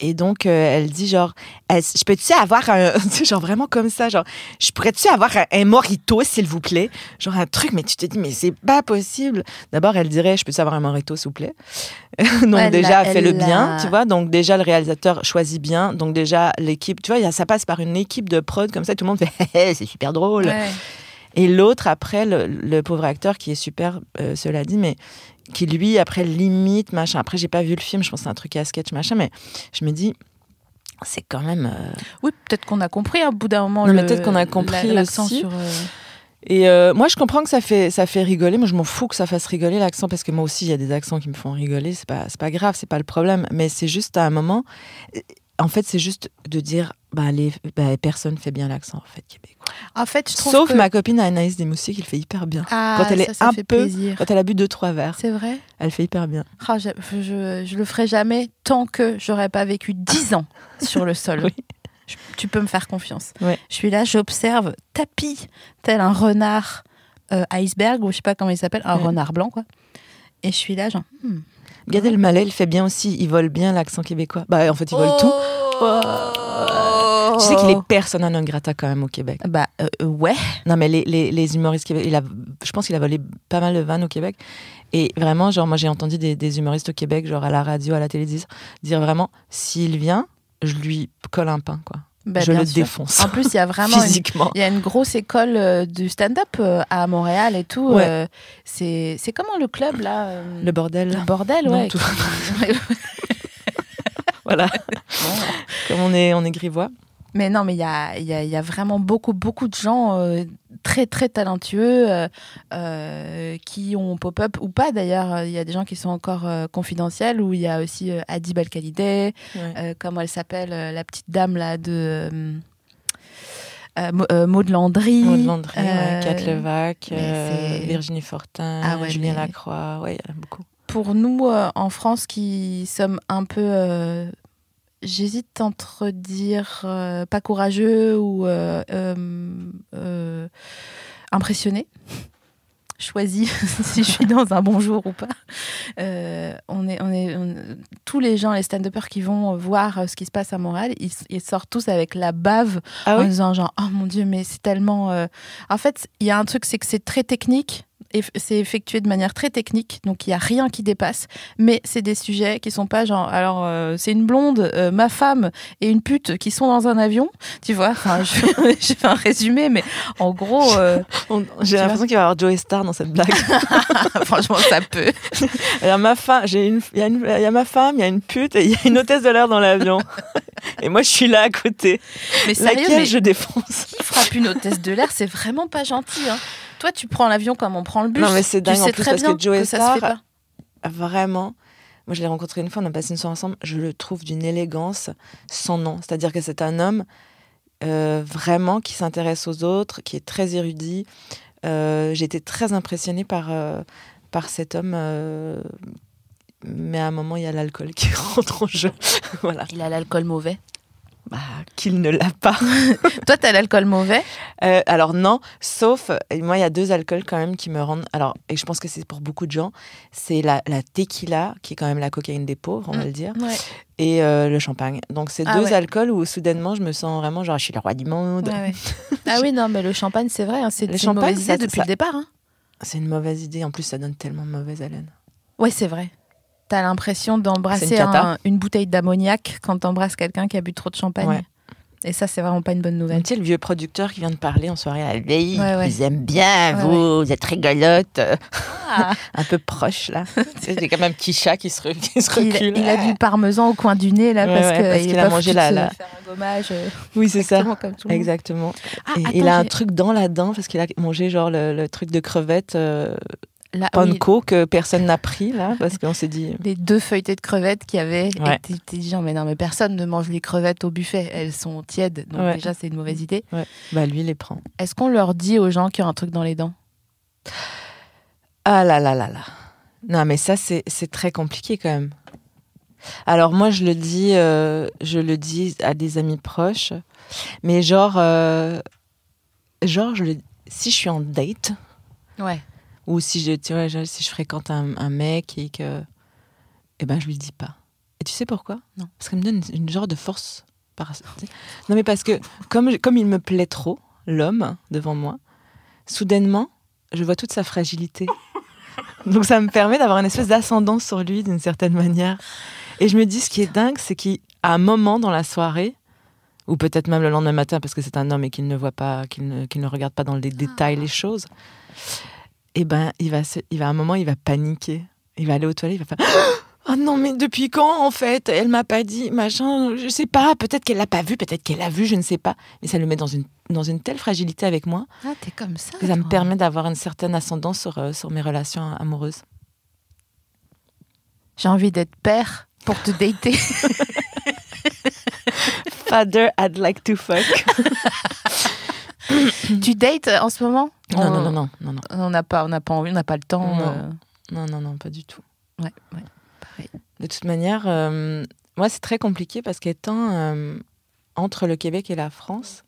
et donc, euh, elle dit genre, je peux-tu avoir un. genre vraiment comme ça, genre, je pourrais-tu avoir un, morito, s'il vous plaît? Genre un truc, mais tu te dis, mais c'est pas possible. D'abord, elle dirait, je peux-tu avoir un morito, s'il vous plaît? donc, déjà, elle fait le bien, tu vois. Donc, déjà, le réalisateur choisit bien. Donc, déjà, l'équipe, tu vois, ça passe par une équipe de prod comme ça, tout le monde fait, c'est super drôle. Et l'autre, après, le, pauvre acteur qui est super, euh, cela dit, mais qui lui après limite machin. Après j'ai pas vu le film, je pense c'est un truc à sketch machin, mais je me dis c'est quand même. Euh, oui, peut-être qu'on a compris hein, au bout d'un moment. peut-être qu'on a compris l'accent sur. Euh, Et euh, moi, je comprends que ça fait, ça fait rigoler. Moi, je m'en fous que ça fasse rigoler l'accent, parce que moi aussi, il y a des accents qui me font rigoler. C'est pas, pas grave, c'est pas le problème. Mais c'est juste à un moment en fait, c'est juste de dire, bah, les, bah, personne fait bien l'accent en fait québécois. En fait, Sauf que... ma copine Anaïs Desmoussiers qui le fait hyper bien. Ah, quand elle est un peu, plaisir. quand elle a bu deux trois verres. C'est vrai. Elle fait hyper bien. Ah, je, je, le ferai jamais tant que j'aurais pas vécu dix ans sur le sol. Oui. tu peux me faire confiance. Je suis là, j'observe, tapis, tel un renard euh, iceberg ou je sais pas comment il s'appelle, un renard blanc quoi. Et je suis là genre. Hmm. Gad Elmaleh, il fait bien aussi, il vole bien l'accent québécois. Bah, en fait, il vole tout. Oh. tu sais qu'il est persona non grata quand même au Québec. Bah euh, euh, ouais. Non mais les, les, humoristes québécois, il a, je pense qu'il a volé pas mal de vannes au Québec. Et vraiment, genre moi j'ai entendu des, humoristes au Québec, genre à la radio, à la télé, dire vraiment, s'il vient, je lui colle un pain quoi. Bah, je le défonce. En plus, il y a vraiment physiquement. Il y a une grosse école euh, du stand-up euh, à Montréal et tout. Euh, c'est comment le club là Le bordel. Le bordel, ouais. voilà. Comme on est on est grivois. Mais non, mais il y a, vraiment beaucoup, beaucoup de gens euh, très, très talentueux euh, euh, qui ont pop-up ou pas d'ailleurs. Il y a des gens qui sont encore confidentiels où il y a aussi Adi Balkalidé, ouais. comment elle s'appelle, la petite dame là de. Euh, Maud Kat Levac, Virginie Fortin, ah Julien Lacroix, beaucoup. Pour nous en France qui sommes un peu J'hésite entre dire euh, pas courageux ou euh, euh, impressionné. Choisis si je suis dans un bon jour ou pas. on est, on est, tous les gens, les stand-uppers qui vont voir ce qui se passe à Montréal, ils, sortent tous avec la bave ah en disant genre oh mon dieu mais c'est tellement. En fait, il y a un truc c'est que c'est très technique c'est effectué de manière très technique, donc il n'y a rien qui dépasse, mais c'est des sujets qui sont pas genre, alors euh, c'est une blonde, euh, ma femme et une pute qui sont dans un avion, tu vois, j'ai fait un résumé, mais en gros... Euh, j'ai l'impression qu'il va y avoir Joe Star dans cette blague. Franchement, ça peut. Il y, a ma femme, j'ai une, il, y a une, ma femme, il y a une pute et il y a une hôtesse de l'air dans lavion Et moi, je suis là à côté. Mais Laquelle je défonce. Qui frappe une hôtesse de l'air, c'est vraiment pas gentil. Hein. Toi, tu prends l'avion comme on prend le bus. Non, mais c'est dingue en plus parce que Joe ça se fait pas. Ah, vraiment. Moi, je l'ai rencontré une fois, on a passé une soirée ensemble. Je le trouve d'une élégance sans nom. C'est-à-dire que c'est un homme euh, vraiment qui s'intéresse aux autres, qui est très érudit. Euh, j'ai été très impressionnée par, euh, par cet homme. mais à un moment, il y a l'alcool qui rentre en jeu. voilà. Il a l'alcool mauvais bah, qu'il ne l'a pas. Toi, t'as l'alcool mauvais euh, Alors non, sauf, euh, moi, il y a deux alcools quand même qui me rendent... Alors, et je pense que c'est pour beaucoup de gens, c'est la, tequila, qui est quand même la cocaïne des pauvres, on va mm, le dire, et euh, le champagne. Donc, c'est ah deux alcools où soudainement, je me sens vraiment genre, je suis le roi du monde. Ah, oui, non, mais le champagne, c'est vrai, hein, c'est une mauvaise idée depuis le départ. Hein. C'est une mauvaise idée, en plus, ça donne tellement de mauvaise haleine. Oui c'est vrai t'as l'impression d'embrasser une, bouteille d'ammoniac quand t'embrasses quelqu'un qui a bu trop de champagne. Et ça, c'est vraiment pas une bonne nouvelle. Tu le vieux producteur qui vient de parler en soirée à la veille, ils aiment bien, vous, vous êtes rigolote. Ah. un peu proche, là. c'est comme un petit chat qui se, recule. Il, a du parmesan au coin du nez, là, parce qu'il a mangé la. Faire un gommage, euh, oui, c'est ça. Exactement. Ah, il a un truc dans la dent, parce qu'il a mangé, genre, le, truc de crevette. Euh, la, que personne n'a pris là parce qu'on s'est dit les deux feuilletés de crevettes qu'il y avait et dit mais non mais personne ne mange les crevettes au buffet elles sont tièdes donc déjà c'est une mauvaise idée bah lui il les prend est-ce qu'on leur dit aux gens qu'il y a un truc dans les dents ah là là là là non mais ça c'est très compliqué quand même alors moi je le dis euh, je le dis à des amis proches mais genre euh, si je suis en date ouais ou si je, tu si je fréquente un, mec et que. Eh ben, je lui dis pas. Et tu sais pourquoi Non. Parce qu'elle me donne une, genre de force. Par... Non, mais parce que comme, comme il me plaît trop, l'homme devant moi, soudainement, je vois toute sa fragilité. Donc ça me permet d'avoir une espèce d'ascendance sur lui d'une certaine manière. Et je me dis, ce qui est dingue, c'est qu'à un moment dans la soirée, ou peut-être même le lendemain matin, parce que c'est un homme et qu'il ne voit pas, qu'il ne, ne, regarde pas dans les ah. détails les choses, et eh ben il va, il va à un moment, il va paniquer. Il va aller aux toilettes, il va faire. Oh non, mais depuis quand en fait Elle m'a pas dit, machin, je sais pas, peut-être qu'elle l'a pas vu, peut-être qu'elle l'a vu, je ne sais pas. Mais ça le met dans une, dans une telle fragilité avec moi. Ah, t'es comme ça. Que ça me permet d'avoir une certaine ascendance sur, euh, sur mes relations amoureuses. J'ai envie d'être père pour te dater. Father, I'd like to fuck. tu dates en ce moment non, non, non, non, non, non, On n'a pas, on n'a pas envie, on n'a pas le temps. Non. Euh. non, non, pas du tout. Ouais, ouais, pareil. De toute manière, euh, moi, c'est très compliqué parce qu'étant euh, entre le Québec et la France,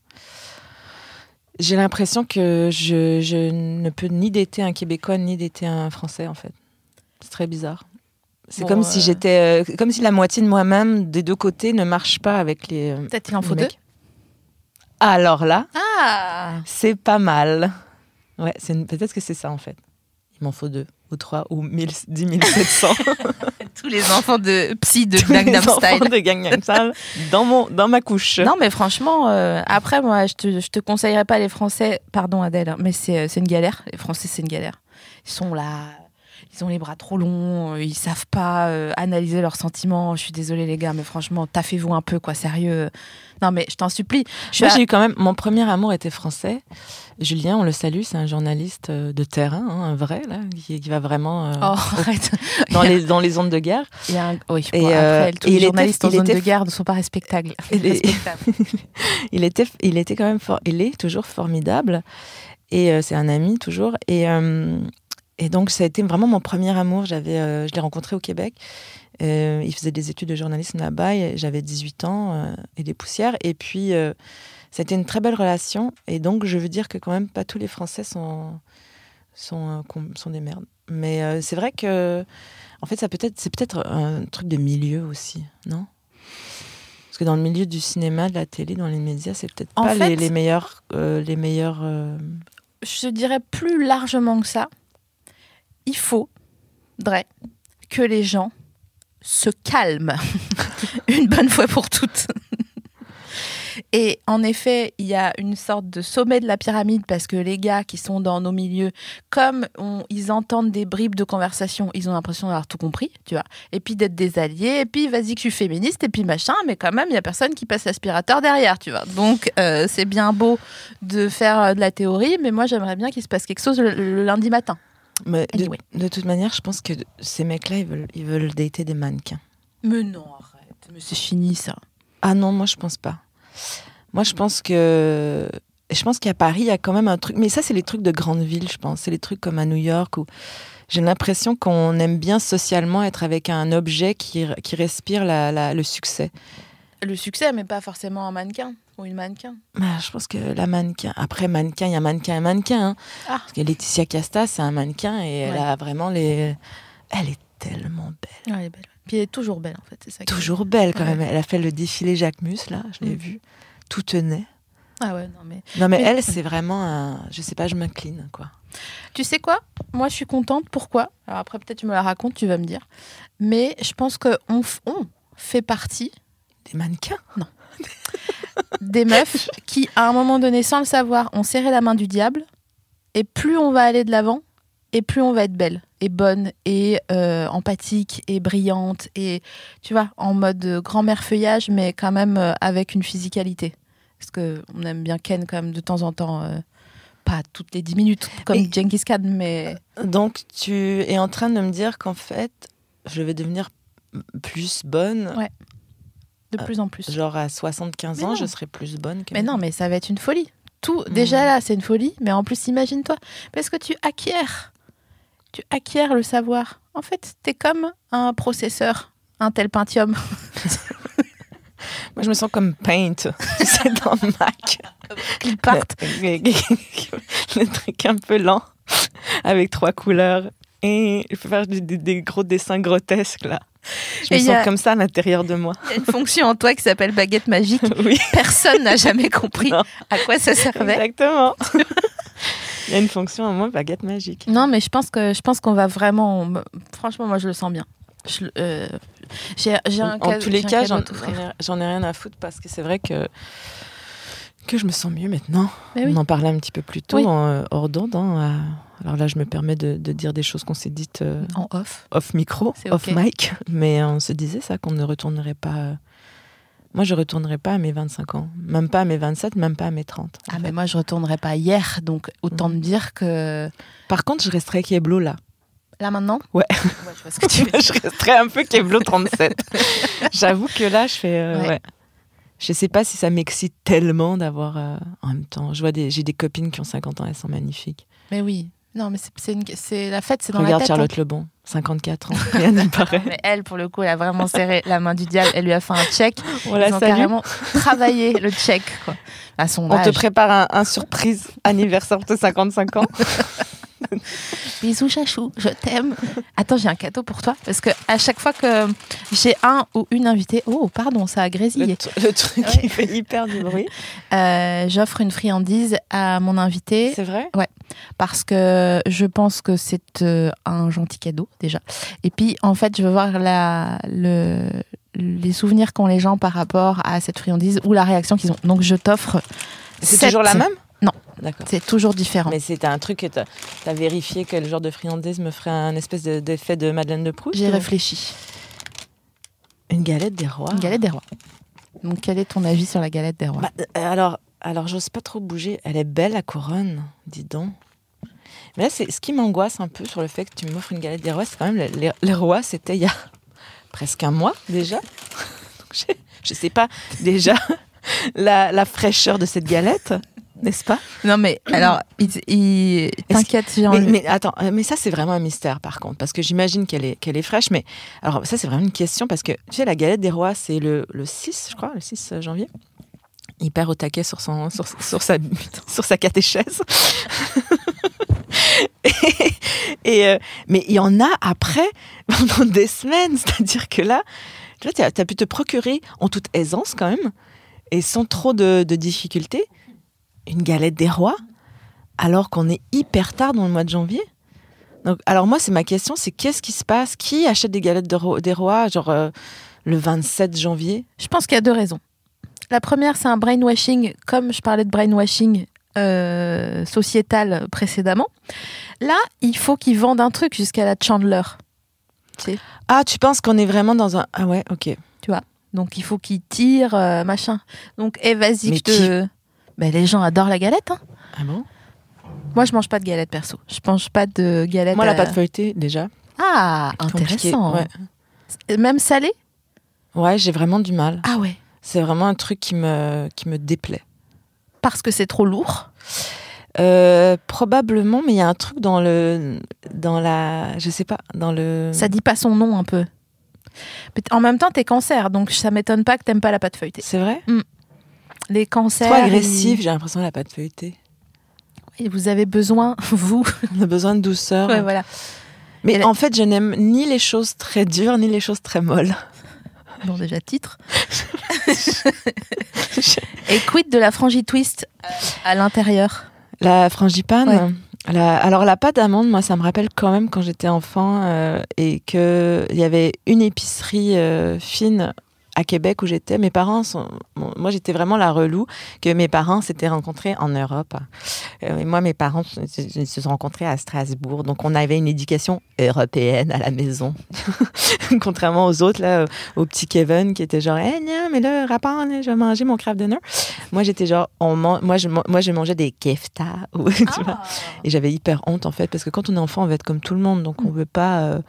j'ai l'impression que je, ne peux ni dater un Québécois ni dater un Français, en fait. C'est très bizarre. C'est comme si j'étais, comme si la moitié de moi-même des deux côtés ne marche pas avec les. Peut-être il en faut deux. Alors là, ah. c'est pas mal. Ouais, une... peut-être que c'est ça en fait. Il m'en faut deux ou trois ou mille 10 700. Tous les enfants de psy de Tous dans, mon, dans ma couche. Non, mais franchement, euh, après, moi, je te, je te conseillerais pas les Français, pardon Adèle, hein, mais euh, c'est une galère. Les Français, c'est une galère. Ils sont là ils ont les bras trop longs, euh, ils savent pas euh, analyser leurs sentiments. Je suis désolée les gars, mais franchement, taffez-vous un peu, quoi, sérieux. Non mais je t'en supplie. Moi, bah- j'ai eu quand même mon premier amour était français. Julien, on le salue, c'est un journaliste euh, de terrain, hein, un vrai là, qui, va vraiment oh, dans les dans les zones de guerre. Il oui, et, les journalistes en zone de guerre ne sont pas respectables. Il, est... était il était quand même il est toujours formidable et c'est un ami toujours et et donc, ça a été vraiment mon premier amour. J'avais, euh, je l'ai rencontré au Québec. Euh, il faisait des études de journalisme là-bas. J'avais 18 ans euh, et des poussières. Et puis, ça a été une très belle relation. Et donc, je veux dire que quand même, pas tous les Français sont, sont, des merdes. Mais c'est vrai que, en fait, ça peut être, c'est peut-être un truc de milieu aussi, non Parce que dans le milieu du cinéma, de la télé, dans les médias, c'est peut-être pas les, les, meilleurs, les meilleurs je dirais plus largement que ça il faudrait que les gens se calment une bonne fois pour toutes. Et en effet, il y a une sorte de sommet de la pyramide parce que les gars qui sont dans nos milieux, comme ils entendent des bribes de conversation, ils ont l'impression d'avoir tout compris, tu vois. Et puis d'être des alliés, et puis vas-y que je suis féministe, et puis machin, mais quand même, il n'y a personne qui passe l'aspirateur derrière, tu vois. Donc euh, c'est bien beau de faire euh, de la théorie, mais moi j'aimerais bien qu'il se passe quelque chose le lundi matin de, toute manière, je pense que ces mecs-là, ils veulent, ils veulent dater des mannequins. Mais non, arrête. Mais c'est fini, ça. Ah non, moi, je pense pas. Moi, je pense que. Je pense qu'à Paris, il y a quand même un truc. Mais ça, c'est les trucs de grande ville, je pense. C'est les trucs comme à New York où j'ai l'impression qu'on aime bien socialement être avec un objet qui, qui respire le succès. Le succès, mais pas forcément un mannequin ou une mannequin bah, Je pense que la mannequin. Après, mannequin, il y a mannequin et mannequin. Hein. Ah. que Laetitia Casta, c'est un mannequin et elle a vraiment les. Elle est tellement belle. elle est belle. Puis elle est toujours belle, en fait, Toujours belle, quand même. Elle a fait le défilé Jacquemus, là, je l'ai mm. vu. Tout tenait. Ah ouais, non mais. Non mais, elle, c'est vraiment un. Je sais pas, je m'incline, quoi. Tu sais quoi Moi, je suis contente. Pourquoi Alors après, peut-être tu me la racontes, tu vas me dire. Mais je pense que on fait partie. Des mannequins Non. des meufs qui, à un moment donné, sans le savoir, ont serré la main du diable. Et plus on va aller de l'avant, et plus on va être belle et bonne et euh, empathique et brillante et tu vois en mode grand-mère feuillage mais quand même euh, avec une physicalité parce que on aime bien Ken quand même de temps en temps euh, pas toutes les dix minutes comme Jenkins Genghis Khan mais donc tu es en train de me dire qu'en fait je vais devenir plus bonne ouais de plus en plus. Genre à 75 ans, je serai plus bonne que. Mais non, mais ça va être une folie. Tout, hmm. déjà là, c'est une folie, mais en plus, imagine-toi. Parce que tu acquiers, tu acquiers le savoir. En fait, t'es comme un processeur, un tel Pentium. Moi, je me sens comme Paint, c'est dans Mac. Le truc un peu lent, avec trois couleurs. Et il faut faire des gros dessins grotesques, là. Je me sens comme ça à l'intérieur de moi. Il y a une fonction en toi qui s'appelle baguette magique. Personne n'a jamais compris à quoi ça servait. Exactement. Il y a une fonction en moi, baguette magique. Non, mais je pense que je pense qu'on va vraiment. Franchement, moi, je le sens bien. Je, euh, en tous les cas, j'en ai, rien à foutre parce que c'est vrai que que je me sens mieux maintenant. On en parlait un petit peu plus tôt en, euh, hors d'onde. Hein, alors là, je me permets de, dire des choses qu'on s'est dites euh, en off, off micro, off mic, mais on se disait ça qu'on ne retournerait pas. Euh, moi, je retournerai pas à mes 25 ans, même pas à mes 27, même pas à mes 30. Ah, mais moi, je retournerai pas hier, donc autant mm. me dire que. Par contre, je resterai Keblo là. Là maintenant Ouais. je, que tu je resterai un peu Keblo 37. J'avoue que là, je fais. Je euh, ouais. Je sais pas si ça m'excite tellement d'avoir. en même temps, je vois des, j'ai des copines qui ont 50 ans, elles sont magnifiques. Mais oui. Non, mais c'est la fête, c'est dans la tête. Regarde Charlotte hein. Lebon, 54 ans, rien n'apparaît. mais elle, pour le coup, elle a vraiment serré la main du diable. Elle lui a fait un check. On Ils ont carrément travaillé le check. Quoi. On te prépare un, un surprise anniversaire de 55 ans. Bisous chachou, je t'aime. Attends, j'ai un cadeau pour toi parce que à chaque fois que j'ai un ou une invitée, oh pardon, ça a grésillé. Le, truc qui fait hyper du bruit. Euh, j'offre une friandise à mon invité. C'est vrai. Ouais, parce que je pense que c'est euh, un gentil cadeau déjà. Et puis en fait, je veux voir la le les souvenirs qu'ont les gens par rapport à cette friandise ou la réaction qu'ils ont. Donc je t'offre. C'est toujours la même non. C'est toujours différent. Mais c'est un truc que tu as, vérifié quel genre de friandise me ferait un espèce d'effet de, Madeleine de Proust J'ai réfléchi. Une galette des rois Une galette des rois. Donc, quel est ton avis sur la galette des rois bah, euh, Alors, alors j'ose pas trop bouger. Elle est belle, la couronne, dis donc. Mais là, c'est ce qui m'angoisse un peu sur le fait que tu m'offres une galette des rois. C'est quand même les, rois, c'était il y a presque un mois déjà. je, ne sais pas déjà la, fraîcheur de cette galette. N'est-ce pas Non, mais alors, il, t'inquiète, Mais, mais, attends, euh, mais ça, c'est vraiment un mystère, par contre, parce que j'imagine qu'elle est, qu'elle est fraîche, mais alors, ça, c'est vraiment une question, parce que, tu sais, la galette des rois, c'est le, 6, je crois, le 6 euh, janvier perd au taquet sur, son, sur, sa, sur sa catéchèse. et, euh, mais il y en a après, pendant des semaines. C'est-à-dire que là, tu as, pu te procurer en toute aisance quand même, et sans trop de, de difficultés, une galette des rois alors qu'on est hyper tard dans le mois de janvier Donc, alors moi, c'est ma question, c'est qu'est-ce qui se passe Qui achète des galettes des rois, genre euh, le 27 janvier Je pense qu'il y a deux raisons. La première, c'est un brainwashing, comme je parlais de brainwashing euh, sociétal précédemment. Là, il faut qu'ils vendent un truc jusqu'à la Chandler. Ah, tu penses qu'on est vraiment dans un... Ah ouais, ok. Tu vois, donc il faut qu'ils tirent, euh, machin. Donc, et eh, vas-y, je bah, les gens adorent la galette. Hein. Ah bon Moi, je mange pas de galette perso. Je mange pas de galette. Moi, la pâte feuilletée, déjà. Ah, intéressant. Même salée Ouais, j'ai vraiment du mal. Ah ouais C'est vraiment un truc qui me, qui me déplaît. Parce que c'est trop lourd euh, probablement, mais il y a un truc dans le, dans la, je sais pas, dans le. Ça dit pas son nom un peu. Mais en même temps, t'es cancer, donc ça m'étonne pas que n'aimes pas la pâte feuilletée. C'est vrai. Mm les cancers. Trop agressif, j'ai l'impression qu'elle n'a pas de feuilleté. Et vous avez besoin, vous. On a besoin de douceur. voilà. Mais en fait, je n'aime ni les choses très dures, ni les choses très molles. Bon, déjà, titre. et quid de la frangie twist à l'intérieur La frangipane alors la pâte d'amande, moi, ça me rappelle quand même quand j'étais enfant euh, et qu'il y avait une épicerie euh, fine à Québec où j'étais, mes parents sont. moi, j'étais vraiment la reloue que mes parents s'étaient rencontrés en Europe. Euh, et moi, mes parents se, sont rencontrés à Strasbourg. Donc, on avait une éducation européenne à la maison. Contrairement aux autres, là, au petit Kevin qui était genre, eh, non, mais là, rapport, je vais manger mon de dinner. Moi, j'étais genre, on moi, je, moi, je mangeais des kefta. Ah! Et j'avais hyper honte, en fait, parce que quand on est enfant, on veut être comme tout le monde. Donc, on mm. veut pas. Euh,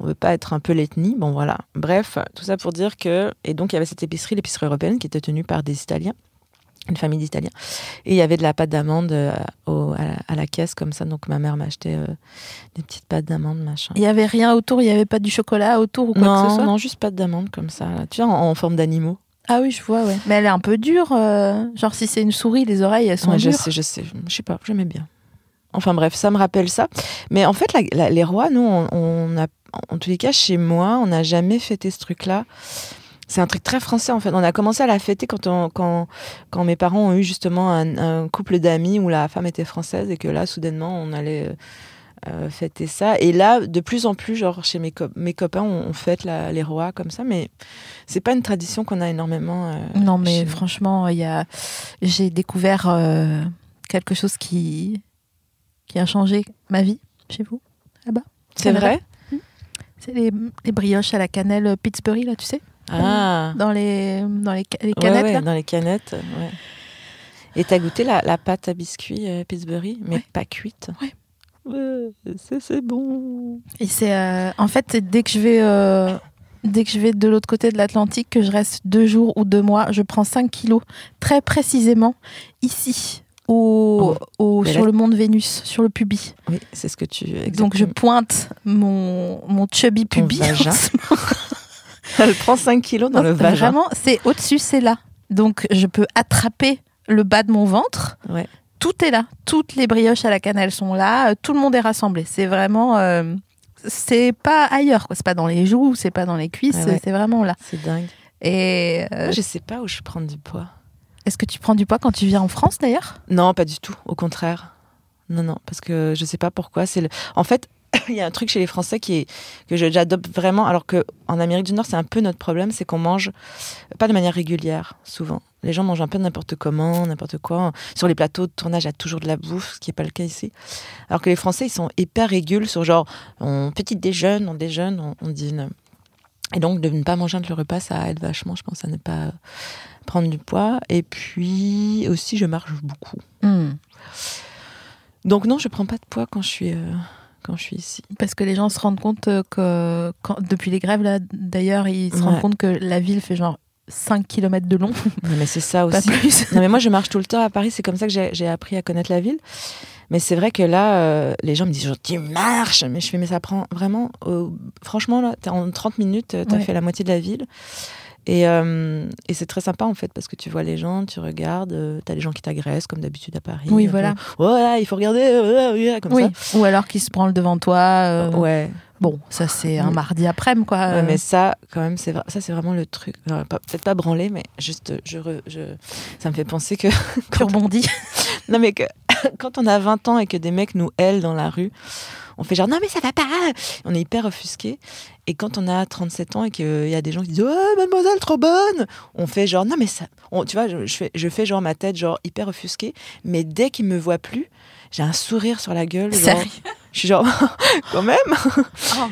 on veut pas être un peu l'ethnie, bon voilà. Bref, tout ça pour dire que. Et donc, il y avait cette épicerie, l'épicerie européenne, qui était tenue par des Italiens, une famille d'Italiens. Et il y avait de la pâte d'amande euh, à, la, caisse, comme ça. Donc, ma mère m'achetait euh, des petites pâtes d'amande, machin. Il y avait rien autour, il y avait pas du chocolat autour ou quoi que ce soit non, juste pâte d'amande, comme ça. Tu vois, en, forme d'animaux. Ah oui, je vois, ouais. Mais elle est un peu dure. Euh, genre, si c'est une souris, les oreilles, elles sont je sais, je sais. Je sais pas, j'aimais bien. Enfin bref, ça me rappelle ça. Mais en fait, les rois, nous, on, a, en tous les cas, chez moi, on n'a jamais fêté ce truc-là. C'est un truc très français en fait. On a commencé à la fêter quand, quand, mes parents ont eu justement un, couple d'amis où la femme était française et que là, soudainement, on allait euh, euh, fêter ça. Et là, de plus en plus, genre chez mes, copains, on, fête les rois comme ça, mais c'est pas une tradition qu'on a énormément. Euh, non, mais franchement, a... j'ai découvert quelque chose qui qui a changé ma vie chez vous, là-bas. C'est vrai mmh. C'est les, brioches à la cannelle Pittsburgh, là, tu sais ah. Dans les, dans les, canettes. dans les canettes, Et t'as goûté la, pâte à biscuits euh, Pittsburgh, mais pas cuite Ouais. c'est bon. Et c'est euh, en fait dès que je vais euh, dès que je vais de l'autre côté de l'Atlantique, que je reste deux jours ou deux mois, je prends 5 kilos très précisément ici au, ah sur le monde Vénus, sur le pubis. Oui, c'est ce que tu. Donc je pointe mon, mon chubby pubis. Elle prend 5 kilos dans le vagin. Vraiment, c'est au-dessus, c'est là. Donc je peux attraper le bas de mon ventre. Tout est là. Toutes les brioches à la cannelle sont là. Euh, tout le monde est rassemblé. C'est vraiment. Euh, c'est pas ailleurs, quoi. C'est pas dans les joues, c'est pas dans les cuisses, ah c'est vraiment là. C'est dingue. Et. Euh, je sais pas où je prends du poids. Est-ce que tu prends du poids quand tu viens en France d'ailleurs Non, pas du tout, au contraire. Non, non, parce que je ne sais pas pourquoi. C'est le... En fait, il y a un truc chez les Français qui est, que j'adopte vraiment, alors qu'en Amérique du Nord, c'est un peu notre problème, c'est qu'on mange pas de manière régulière, souvent. Les gens mangent un peu n'importe comment, n'importe quoi. Sur les plateaux de tournage, il y a toujours de la bouffe, ce qui n'est pas le cas ici. Alors que les Français, ils sont hyper régules sur genre, on petit déjeune, on déjeune, on, dîne. Et donc, de ne pas manger de le repas, ça aide vachement, je pense, ça n'est pas prendre du poids. Et puis aussi, je marche beaucoup. Hmm. Donc non, je prends pas de poids quand je suis euh, quand je suis ici. Parce que les gens se rendent compte euh, que quand, depuis les grèves là, d'ailleurs, ils se rendent compte que la ville fait genre 5 km de long. mais c'est ça aussi. Non mais moi je marche tout le temps à Paris, c'est comme ça que j'ai appris à connaître la ville. Mais c'est vrai que là, euh, les gens me disent tu marches, mais je fais mais ça prend vraiment, franchement là, en 30 minutes, tu as fait la moitié de la ville. Euh, et, c'est très sympa en fait parce que tu vois les gens, tu regardes, euh, t'as tu as les gens qui t'agressent comme d'habitude à Paris. Oui, voilà. il faut regarder, euh, comme oui. ça. Ou alors qui se le devant toi. ouais. Bon, ça c'est un mardi après-midi quoi. mais ça, quand même, c'est ça c'est vraiment le truc. Peut-être pas branlé mais juste, je, ça me fait penser que. tu rebondis. non mais que quand on a 20 ans et que des mecs nous hèlent dans la rue on fait genre non mais ça va pas. On est hyper offusqué. Et quand on a 37 ans et qu'il y a des gens qui disent oh mademoiselle trop bonne, on fait genre non mais ça. tu vois, je, fais, je fais genre ma tête genre hyper offusquée. Mais dès qu'ils me voient plus, j'ai un sourire sur la gueule. Genre, je suis genre, quand même, oh,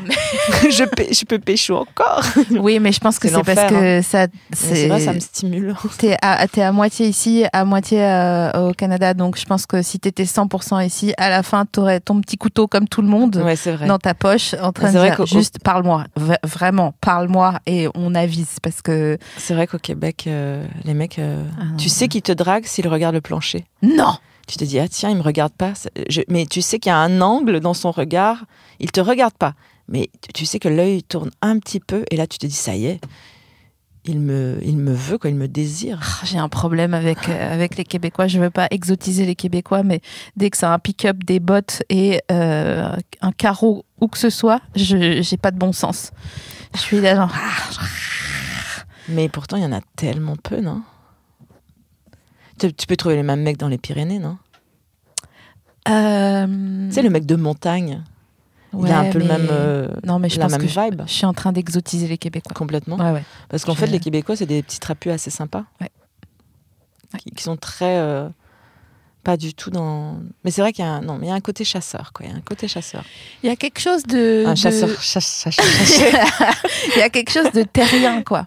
je, peux, je peux pécho encore. Oui, mais je pense que c'est parce que hein. ça, vrai, ça me stimule. T'es à, es à moitié ici, à moitié euh, au Canada, donc je pense que si t'étais 100% ici, à la fin, t'aurais ton petit couteau comme tout le monde dans ta poche, en train de dire, juste parle-moi, vraiment, parle-moi et on avise parce que. C'est vrai qu'au Québec, euh, les mecs, euh, ah tu sais qu'ils te draguent s'ils regardent le plancher. Non tu te dis ah tiens, il me regarde pas. Mais tu sais qu'il y a un angle dans son regard, il te regarde pas. Mais tu sais que l'œil tourne un petit peu et là tu te dis ça y est, il me, il me veut, quoi, il me désire. Ah, j'ai un problème avec, euh, avec les Québécois. Je ne veux pas exotiser les Québécois, mais dès que c'est un pick-up, des bottes et euh, un carreau, ou que ce soit, je n'ai pas de bon sens. Je suis là, genre. Ah. Mais pourtant, il y en a tellement peu, non tu, peux trouver les mêmes mecs dans les Pyrénées, non euh... C'est le mec de montagne. Il a un peu le même, euh, non, mais je pense que vibe. Je, suis en train d'exotiser les Québécois. Complètement. Parce qu'en fait, les Québécois, c'est des petits trapus assez sympas. Qui, qui, sont très. Euh, pas du tout dans. Mais c'est vrai qu'il y, a un... non, mais il y a un côté chasseur. Quoi. Il y a un côté chasseur. Il y a quelque chose de. Un de... chasseur. il y a quelque chose de terrien, quoi.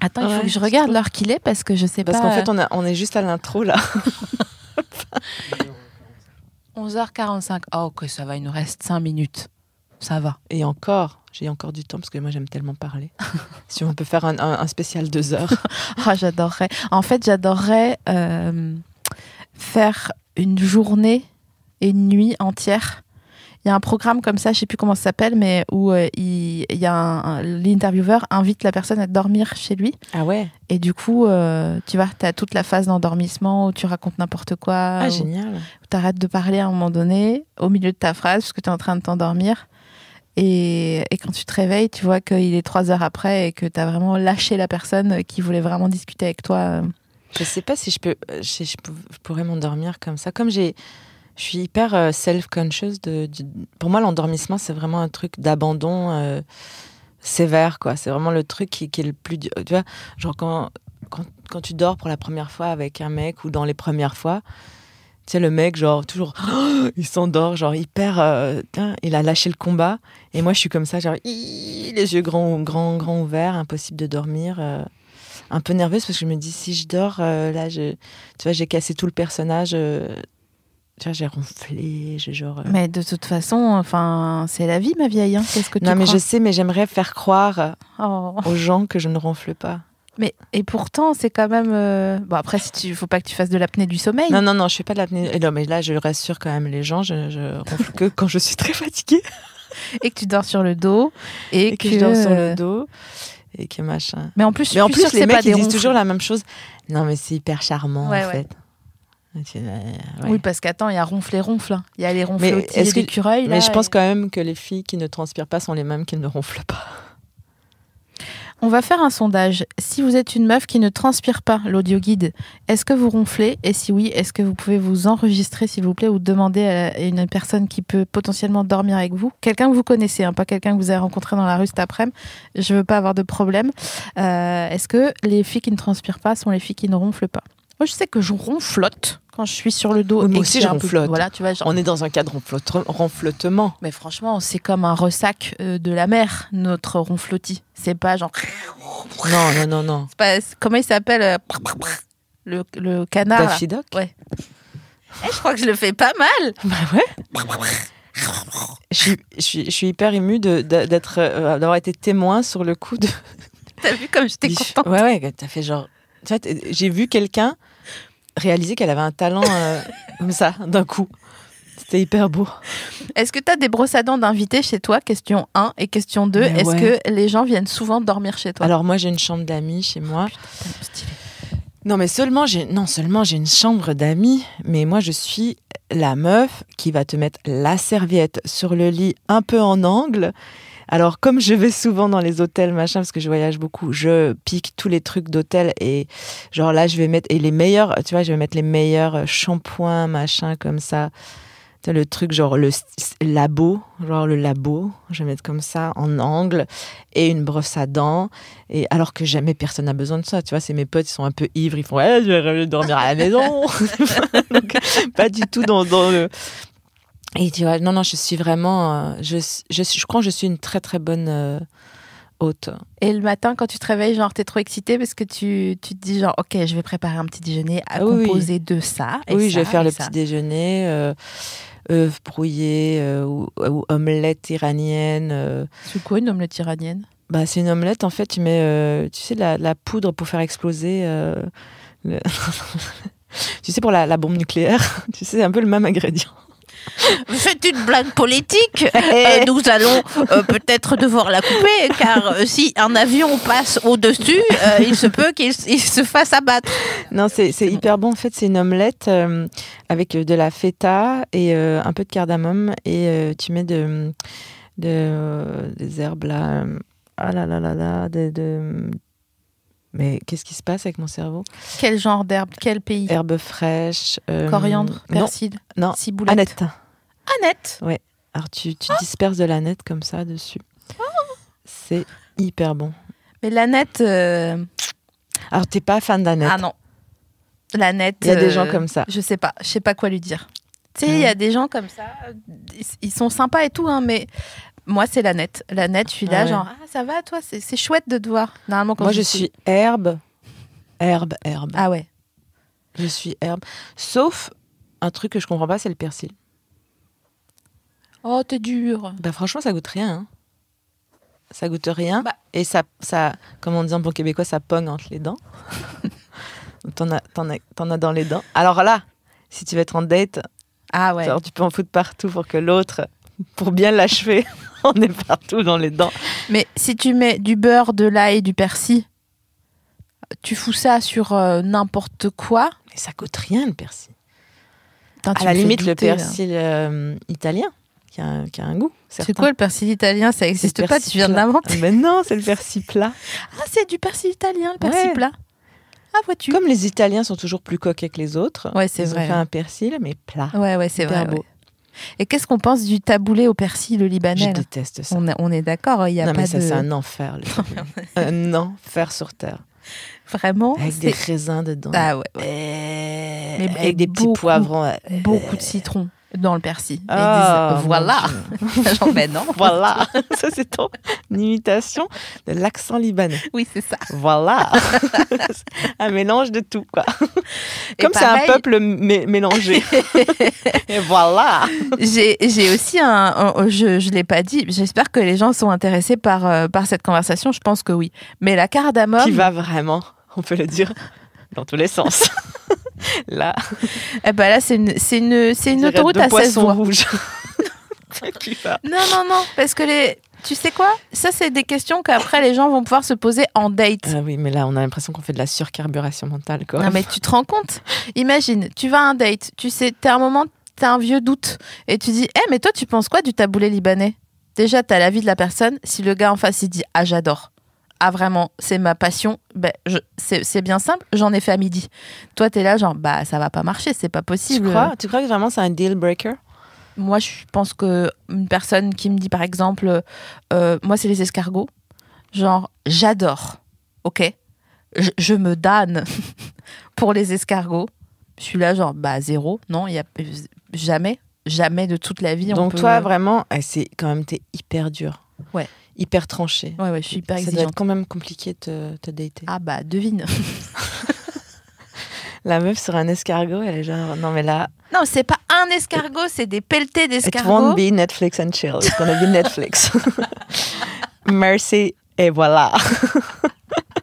Attends, il faut que je regarde l'heure qu'il est parce que je sais pas. Parce qu'en fait, on, est juste à l'intro là. 11h45. Oh, que ça va, il nous reste 5 minutes. Ça va. Et encore, j'ai encore du temps parce que moi j'aime tellement parler. si on peut faire un, spécial 2 heures. oh, j'adorerais. En fait, j'adorerais euh, faire une journée et une nuit entière il y a un programme comme ça, je sais plus comment ça s'appelle, mais où euh, il, y a l'intervieweur invite la personne à dormir chez lui. Ah ouais. Et du coup, euh, tu vois, tu as toute la phase d'endormissement où tu racontes n'importe quoi. Ah génial. tu arrêtes de parler à un moment donné au milieu de ta phrase parce que tu es en train de t'endormir. Et, quand tu te réveilles, tu vois qu'il est trois heures après et que tu as vraiment lâché la personne qui voulait vraiment discuter avec toi. Je sais pas si je peux, je pourrais m'endormir comme ça. Comme j'ai, je suis hyper euh, self-conscious. De, pour moi, l'endormissement, c'est vraiment un truc d'abandon euh, sévère, quoi. C'est vraiment le truc qui, est le plus. Tu vois, genre quand, quand, quand, tu dors pour la première fois avec un mec ou dans les premières fois, tu sais, le mec, genre, toujours, il s'endort, genre, hyper. Euh, il a lâché le combat. Et moi, je suis comme ça, genre, les yeux grands, grands, grands ouverts, impossible de dormir. un peu nerveuse parce que je me dis, si je dors, là, je, tu vois, j'ai cassé tout le personnage j'ai ronflé, j'ai genre. Euh, mais de toute façon, enfin, c'est la vie, ma vieille. Hein. ce que tu Non, mais je sais, mais j'aimerais faire croire oh. aux gens que je ne ronfle pas. Mais et pourtant, c'est quand même. Euh, bon, après, si tu, faut pas que tu fasses de l'apnée du sommeil. Non, non, non, je fais pas de l'apnée. Non, mais là, je rassure quand même les gens. Je, ronfle que quand je suis très fatiguée. et que tu dors sur le dos. Et, que... je dors sur le dos et que machin. Mais en plus, les mecs ils disent toujours la même chose. Non, mais c'est hyper charmant en fait. Oui, parce qu'attends, il y a ronfle ronfle. Hein. Il y a les ronfles et écureuils Mais je pense quand même que les filles qui ne transpirent pas sont les mêmes qui ne ronflent pas. On va faire un sondage. Si vous êtes une meuf qui ne transpire pas l'audio guide, est-ce que vous ronflez Et si oui, est-ce que vous pouvez vous enregistrer, s'il vous plaît, ou demander à une personne qui peut potentiellement dormir avec vous Quelqu'un que vous connaissez, hein, pas quelqu'un que vous avez rencontré dans la rue cet après-midi. Je veux pas avoir de problème. Euh, est-ce que les filles qui ne transpirent pas sont les filles qui ne ronflent pas moi, je sais que je ronflotte quand je suis sur le dos. moi aussi, je ronflotte. Voilà, tu vois, On est dans un cadre ronflottement. Mais franchement, c'est comme un ressac euh, de la mer, notre ronflotti. C'est pas genre. Non, non, non, non. Comment il s'appelle euh, le... le, canard. Daffy Ouais. Eh, je crois que je le fais pas mal. Bah ouais. je, suis, je, suis, hyper émue d'être, euh, d'avoir été témoin sur le coup de. T'as vu comme j'étais contente. Ouais, ouais, t'as fait genre. J'ai vu quelqu'un réaliser qu'elle avait un talent euh, comme ça, d'un coup. C'était hyper beau. Est-ce que tu as des brosses à dents d'invités chez toi Question 1 et question 2. Est-ce que les gens viennent souvent dormir chez toi Alors moi j'ai une chambre d'amis chez moi. Oh non mais seulement j'ai non seulement j'ai une chambre d'amis, mais moi je suis la meuf qui va te mettre la serviette sur le lit un peu en angle alors, comme je vais souvent dans les hôtels, machin, parce que je voyage beaucoup, je pique tous les trucs d'hôtel et genre là, je vais mettre, et les meilleurs, tu vois, je vais mettre les meilleurs euh, shampoings, machin, comme ça. Tu le truc genre le labo, genre le labo, je vais mettre comme ça en angle et une brosse à dents. Et alors que jamais personne n'a besoin de ça, tu vois, c'est mes potes, ils sont un peu ivres, ils font ouais, «Eh, je vais dormir à la maison. pas du tout dans, dans le et tu vois, non, non, je suis vraiment. Euh, je, je, je crois que je suis une très, très bonne euh, hôte. Et le matin, quand tu te réveilles, genre, t'es trop excitée parce que tu, tu, te dis, genre, OK, je vais préparer un petit déjeuner à ah composer de ça. oui, je vais faire le petit déjeuner. Euh, œufs brouillés euh, ou, omelette iranienne. C'est quoi une omelette iranienne bah, C'est une omelette, en fait, tu mets, tu sais, la, la, poudre pour faire exploser tu sais, pour la, la bombe nucléaire, tu sais, c'est un peu le même ingrédient faites une blague politique. et euh, nous allons euh, peut-être devoir la couper, car euh, si un avion passe au-dessus, il se peut qu'il se fasse abattre. Non, c'est hyper bon. En fait, c'est une omelette avec de la feta et un peu de cardamome. Et tu mets de, des herbes là. Ah là là là de mais qu'est-ce qui se passe avec mon cerveau Quel genre d'herbe Quel pays Herbe fraîche. Euh, Coriandre, persil, non, ciboulette. Annette. Annette Ouais. Alors tu, disperses de l'aneth comme ça dessus. C'est hyper bon. Mais l'aneth. Euh... Alors t'es pas fan d'aneth Ah non. L'aneth. Il y a des gens euh, comme ça. Je sais pas. Je sais pas quoi lui dire. Tu sais, il y a des gens comme ça. Ils sont sympas et tout, hein, mais moi, c'est la nette. La nette, je suis là, genre, ah, ça va, toi C'est chouette de te voir. Normalement, Moi, je, suis herbe. Herbe, herbe. Ah ouais. Je suis herbe. Sauf un truc que je comprends pas, c'est le persil. Oh, t'es dur. Bah, franchement, ça goûte rien. Hein. Ça goûte rien. Bah. Et ça, ça, comme on dit en bon québécois, ça pogne entre les dents. t'en as, as, dans les dents. Alors là, si tu vas être en date, ah ouais. tu peux en foutre partout pour que l'autre pour bien l'achever, on est partout dans les dents. Mais si tu mets du beurre, de l'ail, du persil, tu fous ça sur euh, n'importe quoi. Mais ça coûte rien le persil. à la limite, le persil euh, italien, qui a, un goût. C'est quoi le persil italien Ça n'existe pas, tu viens de l'inventer. Ah, mais non, c'est le persil plat. Ah, c'est du persil italien, le persil plat. Ah, vois-tu. Comme les Italiens sont toujours plus coquets que les autres, ouais, c'est vrai. ont fait un persil, mais plat. Ouais, ouais, c'est vrai. Beau. Et qu'est-ce qu'on pense du taboulé au persil libanais Je déteste ça. On, est d'accord, il y a non, mais ça, c'est un enfer. Le un enfer sur terre. Vraiment Avec des raisins dedans. Ah ouais. Eh, et... avec des petits poivrons. Beaucoup de citron dans le persil. Ah, voilà. Genre, non. Voilà. Ça, c'est ton imitation de l'accent libanais. Oui, c'est ça. Voilà. un mélange de tout, quoi. Comme c'est un peuple mélangé. Et voilà. J'ai aussi un. je ne l'ai pas dit. J'espère que les gens sont intéressés par, euh, par cette conversation. Je pense que oui. Mais la cardamome. Qui va vraiment, on peut le dire dans tous les sens. là. Eh ben là, c'est une, c'est une, c'est une autoroute à 16 voies. Non, non, non, parce que les. Tu sais quoi Ça, c'est des questions qu'après les gens vont pouvoir se poser en date. Ah oui, mais là, on a l'impression qu'on fait de la surcarburation mentale. Non, mais tu te rends compte Imagine, tu vas à un date, tu sais, à un moment, tu as un vieux doute, et tu dis, eh, mais toi, tu penses quoi du taboulé libanais Déjà, tu as l'avis de la personne. Si le gars en face, il dit, ah, j'adore ah vraiment, c'est ma passion, ben, c'est bien simple, j'en ai fait à midi. Toi, t'es là, genre, bah ça va pas marcher, c'est pas possible. Tu crois, tu crois que vraiment c'est un deal breaker Moi, je pense que une personne qui me dit, par exemple, euh, euh, moi, c'est les escargots, genre, j'adore, ok je, me danne pour les escargots. Je suis là, genre, bah zéro, non, il y a jamais, jamais de toute la vie. Donc, toi, vraiment, eh, c'est quand même, t'es hyper dur. Ouais hyper tranché. Ouais, ouais, je suis hyper Ça doit être quand même compliqué de te, dater. Ah bah, devine. la meuf sur un escargot, elle est genre, non mais là. Non, c'est pas un escargot, c'est des pelletés d'escargots. It won't be Netflix and chill. It's gonna be Netflix. Merci et voilà.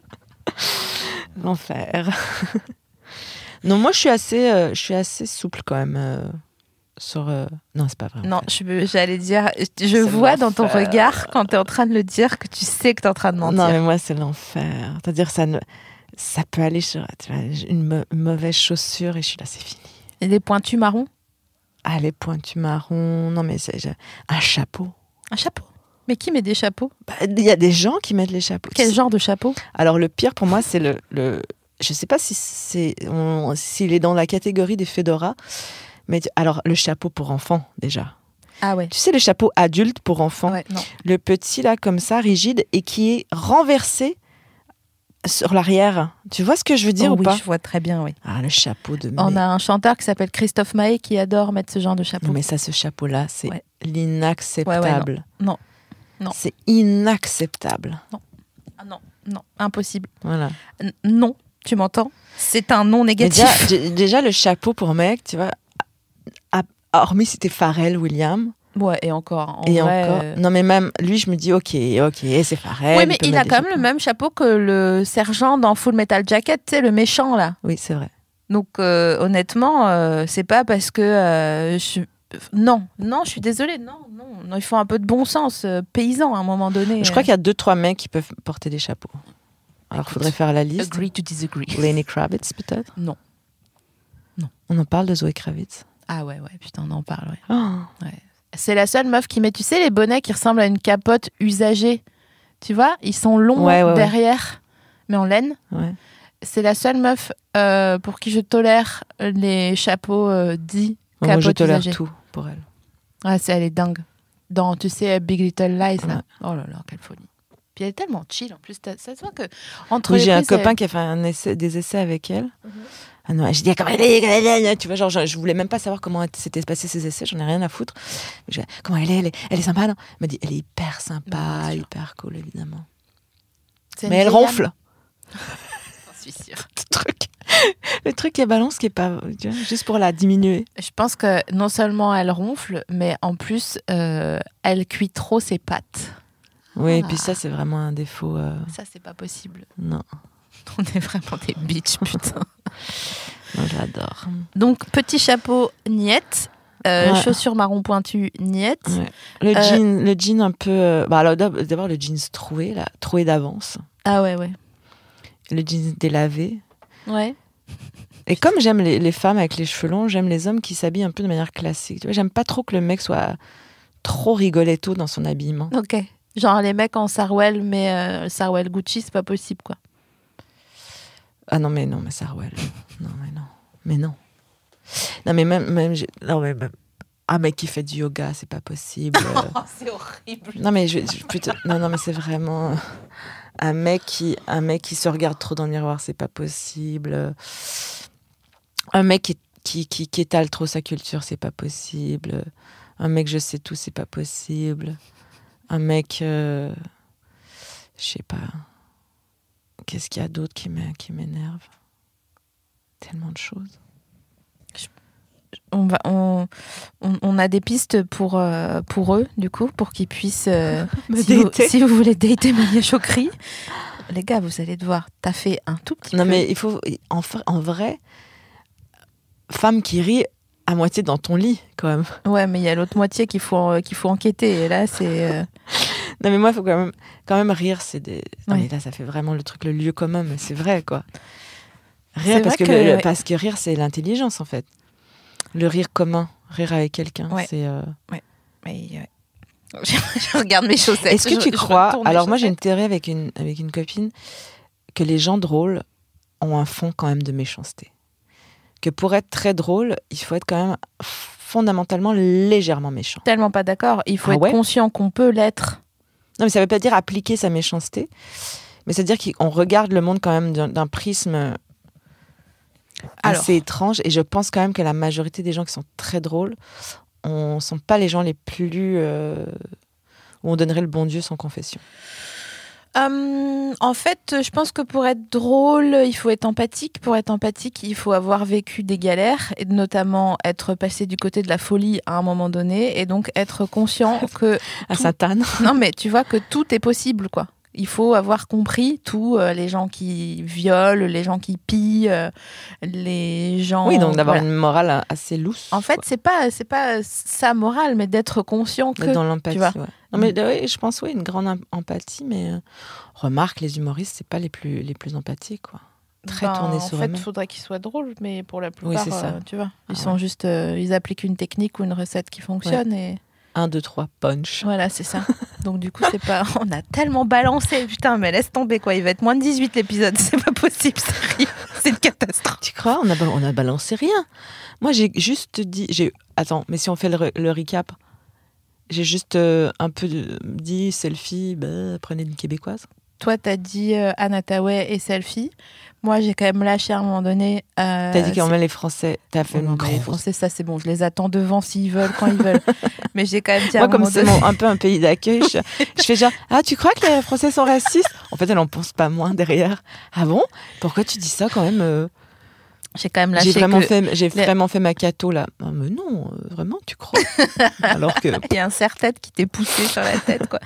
L'enfer. non, moi je suis assez, euh, assez souple quand même. Euh sur. Euh, non, c'est pas vrai. Non, j'allais dire, je vois dans ton regard quand tu es en train de le dire que tu sais que tu es en train de mentir. Non, mais moi, c'est l'enfer. C'est-à-dire, ça, ne... ça peut aller sur une mauvaise chaussure et je suis là, c'est fini. Et les pointus marrons Ah, les pointus marrons. Non, mais c'est un chapeau. Un chapeau mais qui met des chapeaux bah, Il y a des gens qui mettent les chapeaux. Quel genre de chapeau Alors le pire pour moi, c'est le, Je ne sais pas si c'est s'il est dans la catégorie des fedoras, mais alors, le chapeau pour enfant, déjà. Ah ouais. Tu sais, le chapeau adulte pour enfant. le petit, là, comme ça, rigide, et qui est renversé sur l'arrière. Tu vois ce que je veux dire oh ou pas Oui, je vois très bien, oui. Ah, le chapeau de On a un chanteur qui s'appelle Christophe Maé qui adore mettre ce genre de chapeau. mais ça, ce chapeau-là, c'est inacceptable. l'inacceptable. non. non. C'est inacceptable. Non. Ah, non, impossible. Voilà. non, tu m'entends C'est un non négatif. Déjà, déjà, le chapeau pour mec, tu vois, hormis c'était Pharrell William Ouais, et encore. et encore. Euh, non, mais même lui, je me dis, ok, ok, c'est Pharrell. Oui, mais il, a quand même le même chapeau que le sergent dans Full Metal Jacket, tu le méchant là. Oui, c'est vrai. Donc, euh, honnêtement, euh, c'est pas parce que je. Non, non, je suis désolée, non, non, non, il un peu de bon sens paysan à un moment donné. Je crois qu'il y a deux, trois mecs qui peuvent porter des chapeaux. Alors, il faudrait faire la liste. Agree to disagree. Lenny Kravitz, peut-être Non. Non. On en parle de Zoé Kravitz ah ouais, ouais, putain, on en parle, oh. C'est la seule meuf qui met, tu sais, les bonnets qui ressemblent à une capote usagée. Tu vois, ils sont longs derrière, mais en laine. C'est la seule meuf euh, pour qui je tolère les chapeaux euh, dits capotes Moi, je tolère tout pour elle. Ah, c'est, elle est dingue. Dans, tu sais, Big Little Lies, Oh là là, quelle folie. Puis elle est tellement chill en plus. Ça se voit que. Entre j'ai un copain qui a fait un essai, des essais avec elle. Mhm. Ah je dis ah, elle est, tu vois, genre, je, voulais même pas savoir comment s'étaient passés ces essais, j'en ai rien à foutre. Ah, comment elle est, elle est, sympa, non Elle m'a dit, elle est hyper sympa, hyper cool, évidemment. Mais elle ronfle. suis sûre. Le truc, le truc balance qui est pas juste pour la diminuer. Je pense que non seulement elle ronfle, mais en plus euh, elle cuit trop ses pattes. Oui, et puis ça c'est vraiment un défaut. Euh. Ça c'est pas possible. Non. On est vraiment des bitches, putain. J'adore. Donc, petit chapeau, niette. Euh, chaussures marron pointues, niette. Le, euh, jean, le jean un peu. Euh, bah, D'abord, le jeans troué, là, troué d'avance. Ah ouais, ouais. Le jean délavé. Ouais. Et comme j'aime les, femmes avec les cheveux longs, j'aime les hommes qui s'habillent un peu de manière classique. J'aime pas trop que le mec soit trop rigoletto dans son habillement. Ok. Genre les mecs en sarouel, mais sarouel Gucci, c'est pas possible, quoi. Ah non, mais non, mais Sarwell. Non, mais non. Mais non. Non, mais même. même non, mais qui fait du yoga, c'est pas possible. Oh, c'est horrible. Non, mais, je, non, non, mais c'est vraiment. Un mec, qui, un mec qui se regarde trop dans le miroir, c'est pas possible. Un mec qui, qui, étale trop sa culture, c'est pas possible. Un mec, je sais tout, c'est pas possible. Un mec. Euh, je sais pas. Qu'est-ce qu'il y a d'autre qui m'énerve Tellement de choses. On, va, on, a des pistes pour, euh, pour eux, du coup, pour qu'ils puissent. Euh, si, vous, si, vous, voulez dater Maria Chokri, les gars, vous allez devoir taffer un tout petit peu. Non, mais il faut. En, en vrai, femme qui rit à moitié dans ton lit, quand même. Ouais, mais il y a l'autre moitié qu'il faut, euh, faut enquêter. Et là, c'est. Non, mais moi, il faut quand même, quand même rire. C'est des... Non, mais là, ça fait vraiment le truc, le lieu commun, mais c'est vrai, quoi. Rire, parce que, parce que rire, c'est l'intelligence, en fait. Le rire commun, rire avec quelqu'un, c'est. Oui, euh, Ouais. je, regarde mes chaussettes. Est-ce que tu crois Alors, moi, j'ai une théorie avec une, avec une copine que les gens drôles ont un fond quand même de méchanceté. Que pour être très drôle, il faut être quand même fondamentalement légèrement méchant. Tellement pas d'accord. Il faut ah être conscient qu'on peut l'être non, mais ça ne veut pas dire appliquer sa méchanceté, mais c'est-à-dire qu'on regarde le monde quand même d'un prisme assez étrange. Et je pense quand même que la majorité des gens qui sont très drôles, on ne sont pas les gens les plus. Euh, où on donnerait le bon Dieu sans confession. Euh, en fait, je pense que pour être drôle, il faut être empathique. Pour être empathique, il faut avoir vécu des galères, et notamment être passé du côté de la folie à un moment donné, et donc être conscient que... à Satan. Non, mais tu vois que tout est possible, quoi. Il faut avoir compris tous euh, les gens qui violent, les gens qui pillent, euh, les gens. Oui, donc d'avoir une morale assez lousse. En fait, ce c'est pas c'est pas sa morale, mais d'être conscient que. Dans l'empathie. Non mais euh, oui, je pense oui, une grande empathie, mais remarque, les humoristes, c'est pas les plus les plus empathiques, quoi. Très ben, tournés sur En fait, il faudrait qu'ils soient drôles, mais pour la plupart, tu vois, ils ah sont juste, ils appliquent une technique ou une recette qui fonctionne et. 1, 2, 3, punch. Voilà, c'est ça. Donc du coup, c'est pas. On a tellement balancé, putain, mais laisse tomber quoi. Il va être moins de 18 l'épisode, c'est pas possible, c'est une catastrophe. Tu crois on a, balancé rien. Moi, j'ai juste dit. j'ai Attends, mais si on fait le, le recap, j'ai juste euh, un peu dit selfie, bah, prenez une québécoise. Toi, t'as dit euh, Anataway et Selfie. Moi, j'ai quand même lâché à un moment donné. Euh, t'as dit qu'on même les Français. T'as fait oh une Les Français, ça c'est bon. Je les attends devant s'ils veulent, quand ils veulent. Mais j'ai quand même dit à Moi, un comme c'est un peu un pays d'accueil, je, fais genre Ah, tu crois que les Français sont racistes En fait, elle en pense pas moins derrière. Ah bon Pourquoi tu dis ça quand même euh J'ai quand même lâché. J'ai vraiment, fait, vraiment fait ma cato là. Ah, mais non, euh, vraiment, tu crois Alors que. Il y a un serre-tête qui t'est poussé sur la tête, quoi.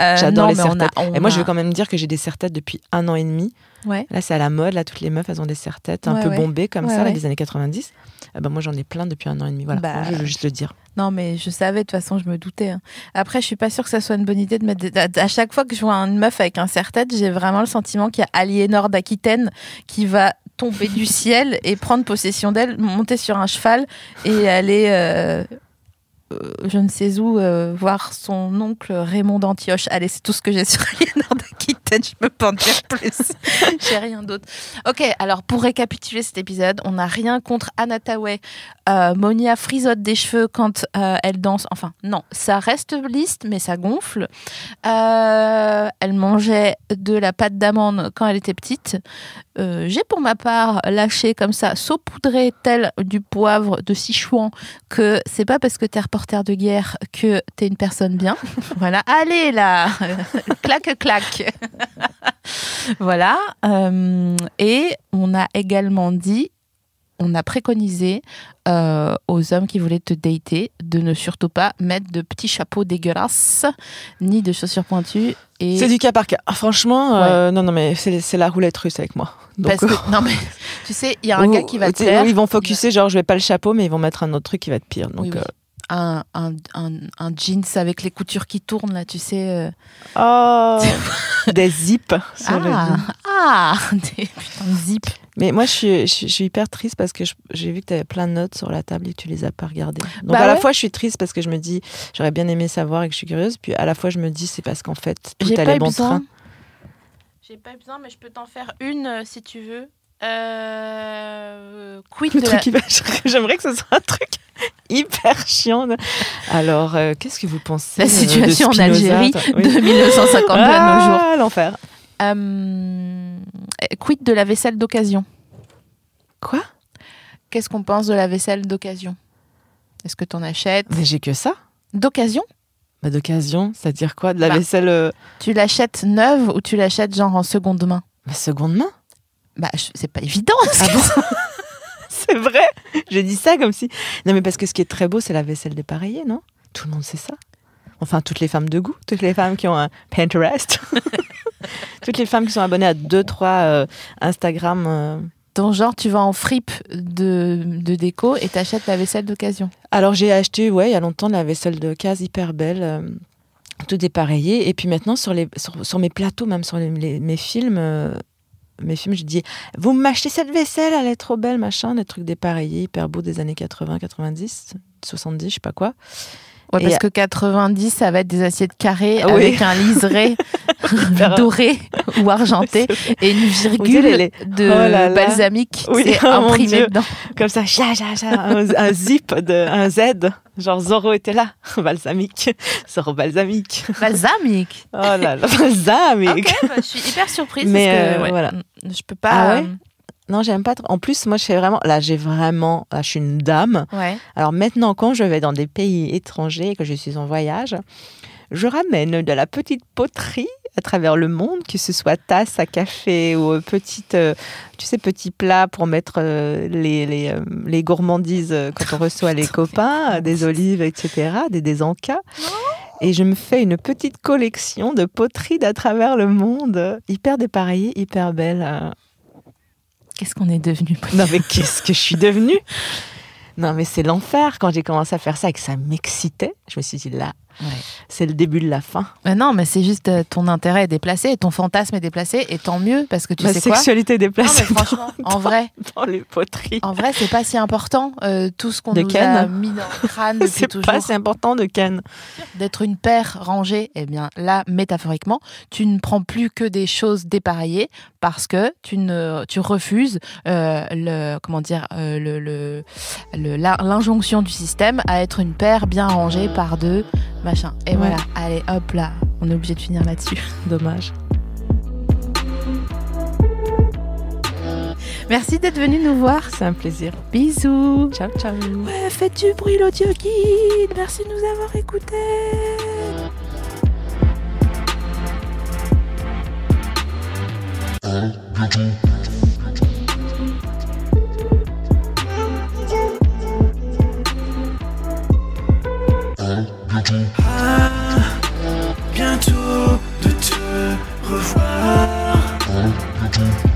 Euh, J'adore les serre-têtes. Et moi, je veux quand même dire que j'ai des serre-têtes depuis un an et demi. Ouais. Là, c'est à la mode. Là, toutes les meufs, elles ont des serre-têtes un peu bombées comme ça, les des années 90. Ah bah, moi, j'en ai plein depuis un an et demi. Voilà, bah, je veux juste le dire. Non, mais je savais, de toute façon, je me doutais. Hein. Après, je suis pas sûre que ça soit une bonne idée de mettre. Des... À chaque fois que je vois une meuf avec un serre-tête, j'ai vraiment le sentiment qu'il y a Aliénor d'Aquitaine qui va tomber du ciel et prendre possession d'elle, monter sur un cheval et aller euh, euh, je ne sais où euh, voir son oncle Raymond d'Antioche. Allez, c'est tout ce que j'ai sur Aliénor de peut-être, je peux pas en dire plus. J'ai rien d'autre. Ok, alors pour récapituler cet épisode, on n'a rien contre Anataway. Euh, Monia frisote des cheveux quand euh, elle danse. Enfin, non, ça reste liste, mais ça gonfle. Euh, elle mangeait de la pâte d'amande quand elle était petite. Euh, j'ai pour ma part lâché comme ça, saupoudré tel du poivre de Sichuan, que c'est pas parce que t'es reporter de guerre que t'es une personne bien. voilà, allez là, claque claque. voilà. Euh, et on a également dit, on a préconisé euh, aux hommes qui voulaient te dater de ne surtout pas mettre de petits chapeaux dégueulasses, ni de chaussures pointues. Et... C'est du cas par cas. Ah, franchement, euh, non, non, mais c'est la roulette russe avec moi. non, mais tu sais, il y a un gars qui va te faire. Ils vont focuser, genre, je vais pas le chapeau, mais ils vont mettre un autre truc qui va être pire. Donc, un, jeans avec les coutures qui tournent, là, tu sais. Euh. Oh Des zips sur ah, ah, Des putains de zips mais moi, je suis, je, suis, hyper triste parce que j'ai vu que tu avais plein de notes sur la table et que tu les as pas regardées. Donc, bah à la fois, je suis triste parce que je me dis, j'aurais bien aimé savoir et que je suis curieuse. Puis, à la fois, je me dis, c'est parce qu'en fait, tout allait bon J'ai pas besoin, mais je peux t'en faire une euh, si tu veux. Euh, quid le truc J'aimerais que ce soit un truc hyper chiant. Alors, euh, qu'est-ce que vous pensez La euh, situation en Algérie de 1950 à nos jours. Ah, l'enfer. Euh, euh, quid de la vaisselle d'occasion Quoi Qu'est-ce qu'on pense de la vaisselle d'occasion Est-ce que t'en achètes Mais j'ai que ça. D'occasion bah, D'occasion, c'est-à-dire quoi De la bah, vaisselle. Tu l'achètes neuve ou tu l'achètes genre en seconde main bah, Seconde main bah, c'est pas évident. Ah c'est vrai. Je dis ça comme si. Non, mais parce que ce qui est très beau, c'est la vaisselle dépareillée, non Tout le monde sait ça. Enfin, toutes les femmes de goût, toutes les femmes qui ont un Pinterest, toutes les femmes qui sont abonnées à deux trois euh, Instagram. Ton euh. genre, tu vas en fripe de, déco et t'achètes la vaisselle d'occasion. Alors, j'ai acheté, ouais, il y a longtemps, la vaisselle de case hyper belle. Euh, tout dépareillée Et puis maintenant, sur, les, sur, mes plateaux, même sur mes films, mes films, je dis Vous m'achetez cette vaisselle, elle est trop belle, machin, des trucs dépareillés, hyper beaux des années 80, 90, 70, je sais pas quoi. Ouais, parce que 90, ça va être des assiettes carrées avec un liseré doré ou argenté et une virgule de oh balsamique oh imprimée dedans. Comme ça, un, zip de un Z, genre Zorro était là, balsamique, Zorro balsamique. Balsamique. Oh là là, balsamique. Bah, je suis hyper surprise Mais parce que, euh, voilà. je peux pas. Ah euh, non, j'aime pas En plus, moi, je suis vraiment. Là, j'ai vraiment. Là, je suis une dame. Alors maintenant, quand je vais dans des pays étrangers que je suis en voyage, je ramène de la petite poterie à travers le monde, que ce soit tasses à café ou euh, petite, euh, tu sais, petits plats pour mettre euh, les, les, gourmandises quand on reçoit les copains, des olives, etc., des, des encas. Et je me fais une petite collection de poteries d'à travers le monde, hyper dépareillées, hyper belles. Qu'est-ce qu'on est devenu Non, mais qu'est-ce que je suis devenue Non, mais c'est l'enfer. Quand j'ai commencé à faire ça et que ça m'excitait, je me suis dit là, c'est le début de la fin. non, mais c'est juste euh, ton intérêt est déplacé, ton fantasme est déplacé, et tant mieux parce que tu sais sexualité quoi. Sexualité déplacée. mais en vrai, dans les poteries. En vrai, c'est pas si important euh, tout ce qu'on nous a mis dans le crâne c'est pas si important de Ken. D'être une paire rangée, eh bien là, métaphoriquement, tu ne prends plus que des choses dépareillées parce que tu ne, tu refuses euh, le, comment dire, le, l'injonction du système à être une paire bien rangée par deux machin. Et voilà, allez, hop là, on est obligé de finir là-dessus. Dommage. Merci d'être venu nous voir. C'est un plaisir. Bisous. Ciao, ciao. Ouais, faites du bruit, l'audio Merci de nous avoir écoutés. Bientôt. Ah, bientôt de te revoir. bientôt.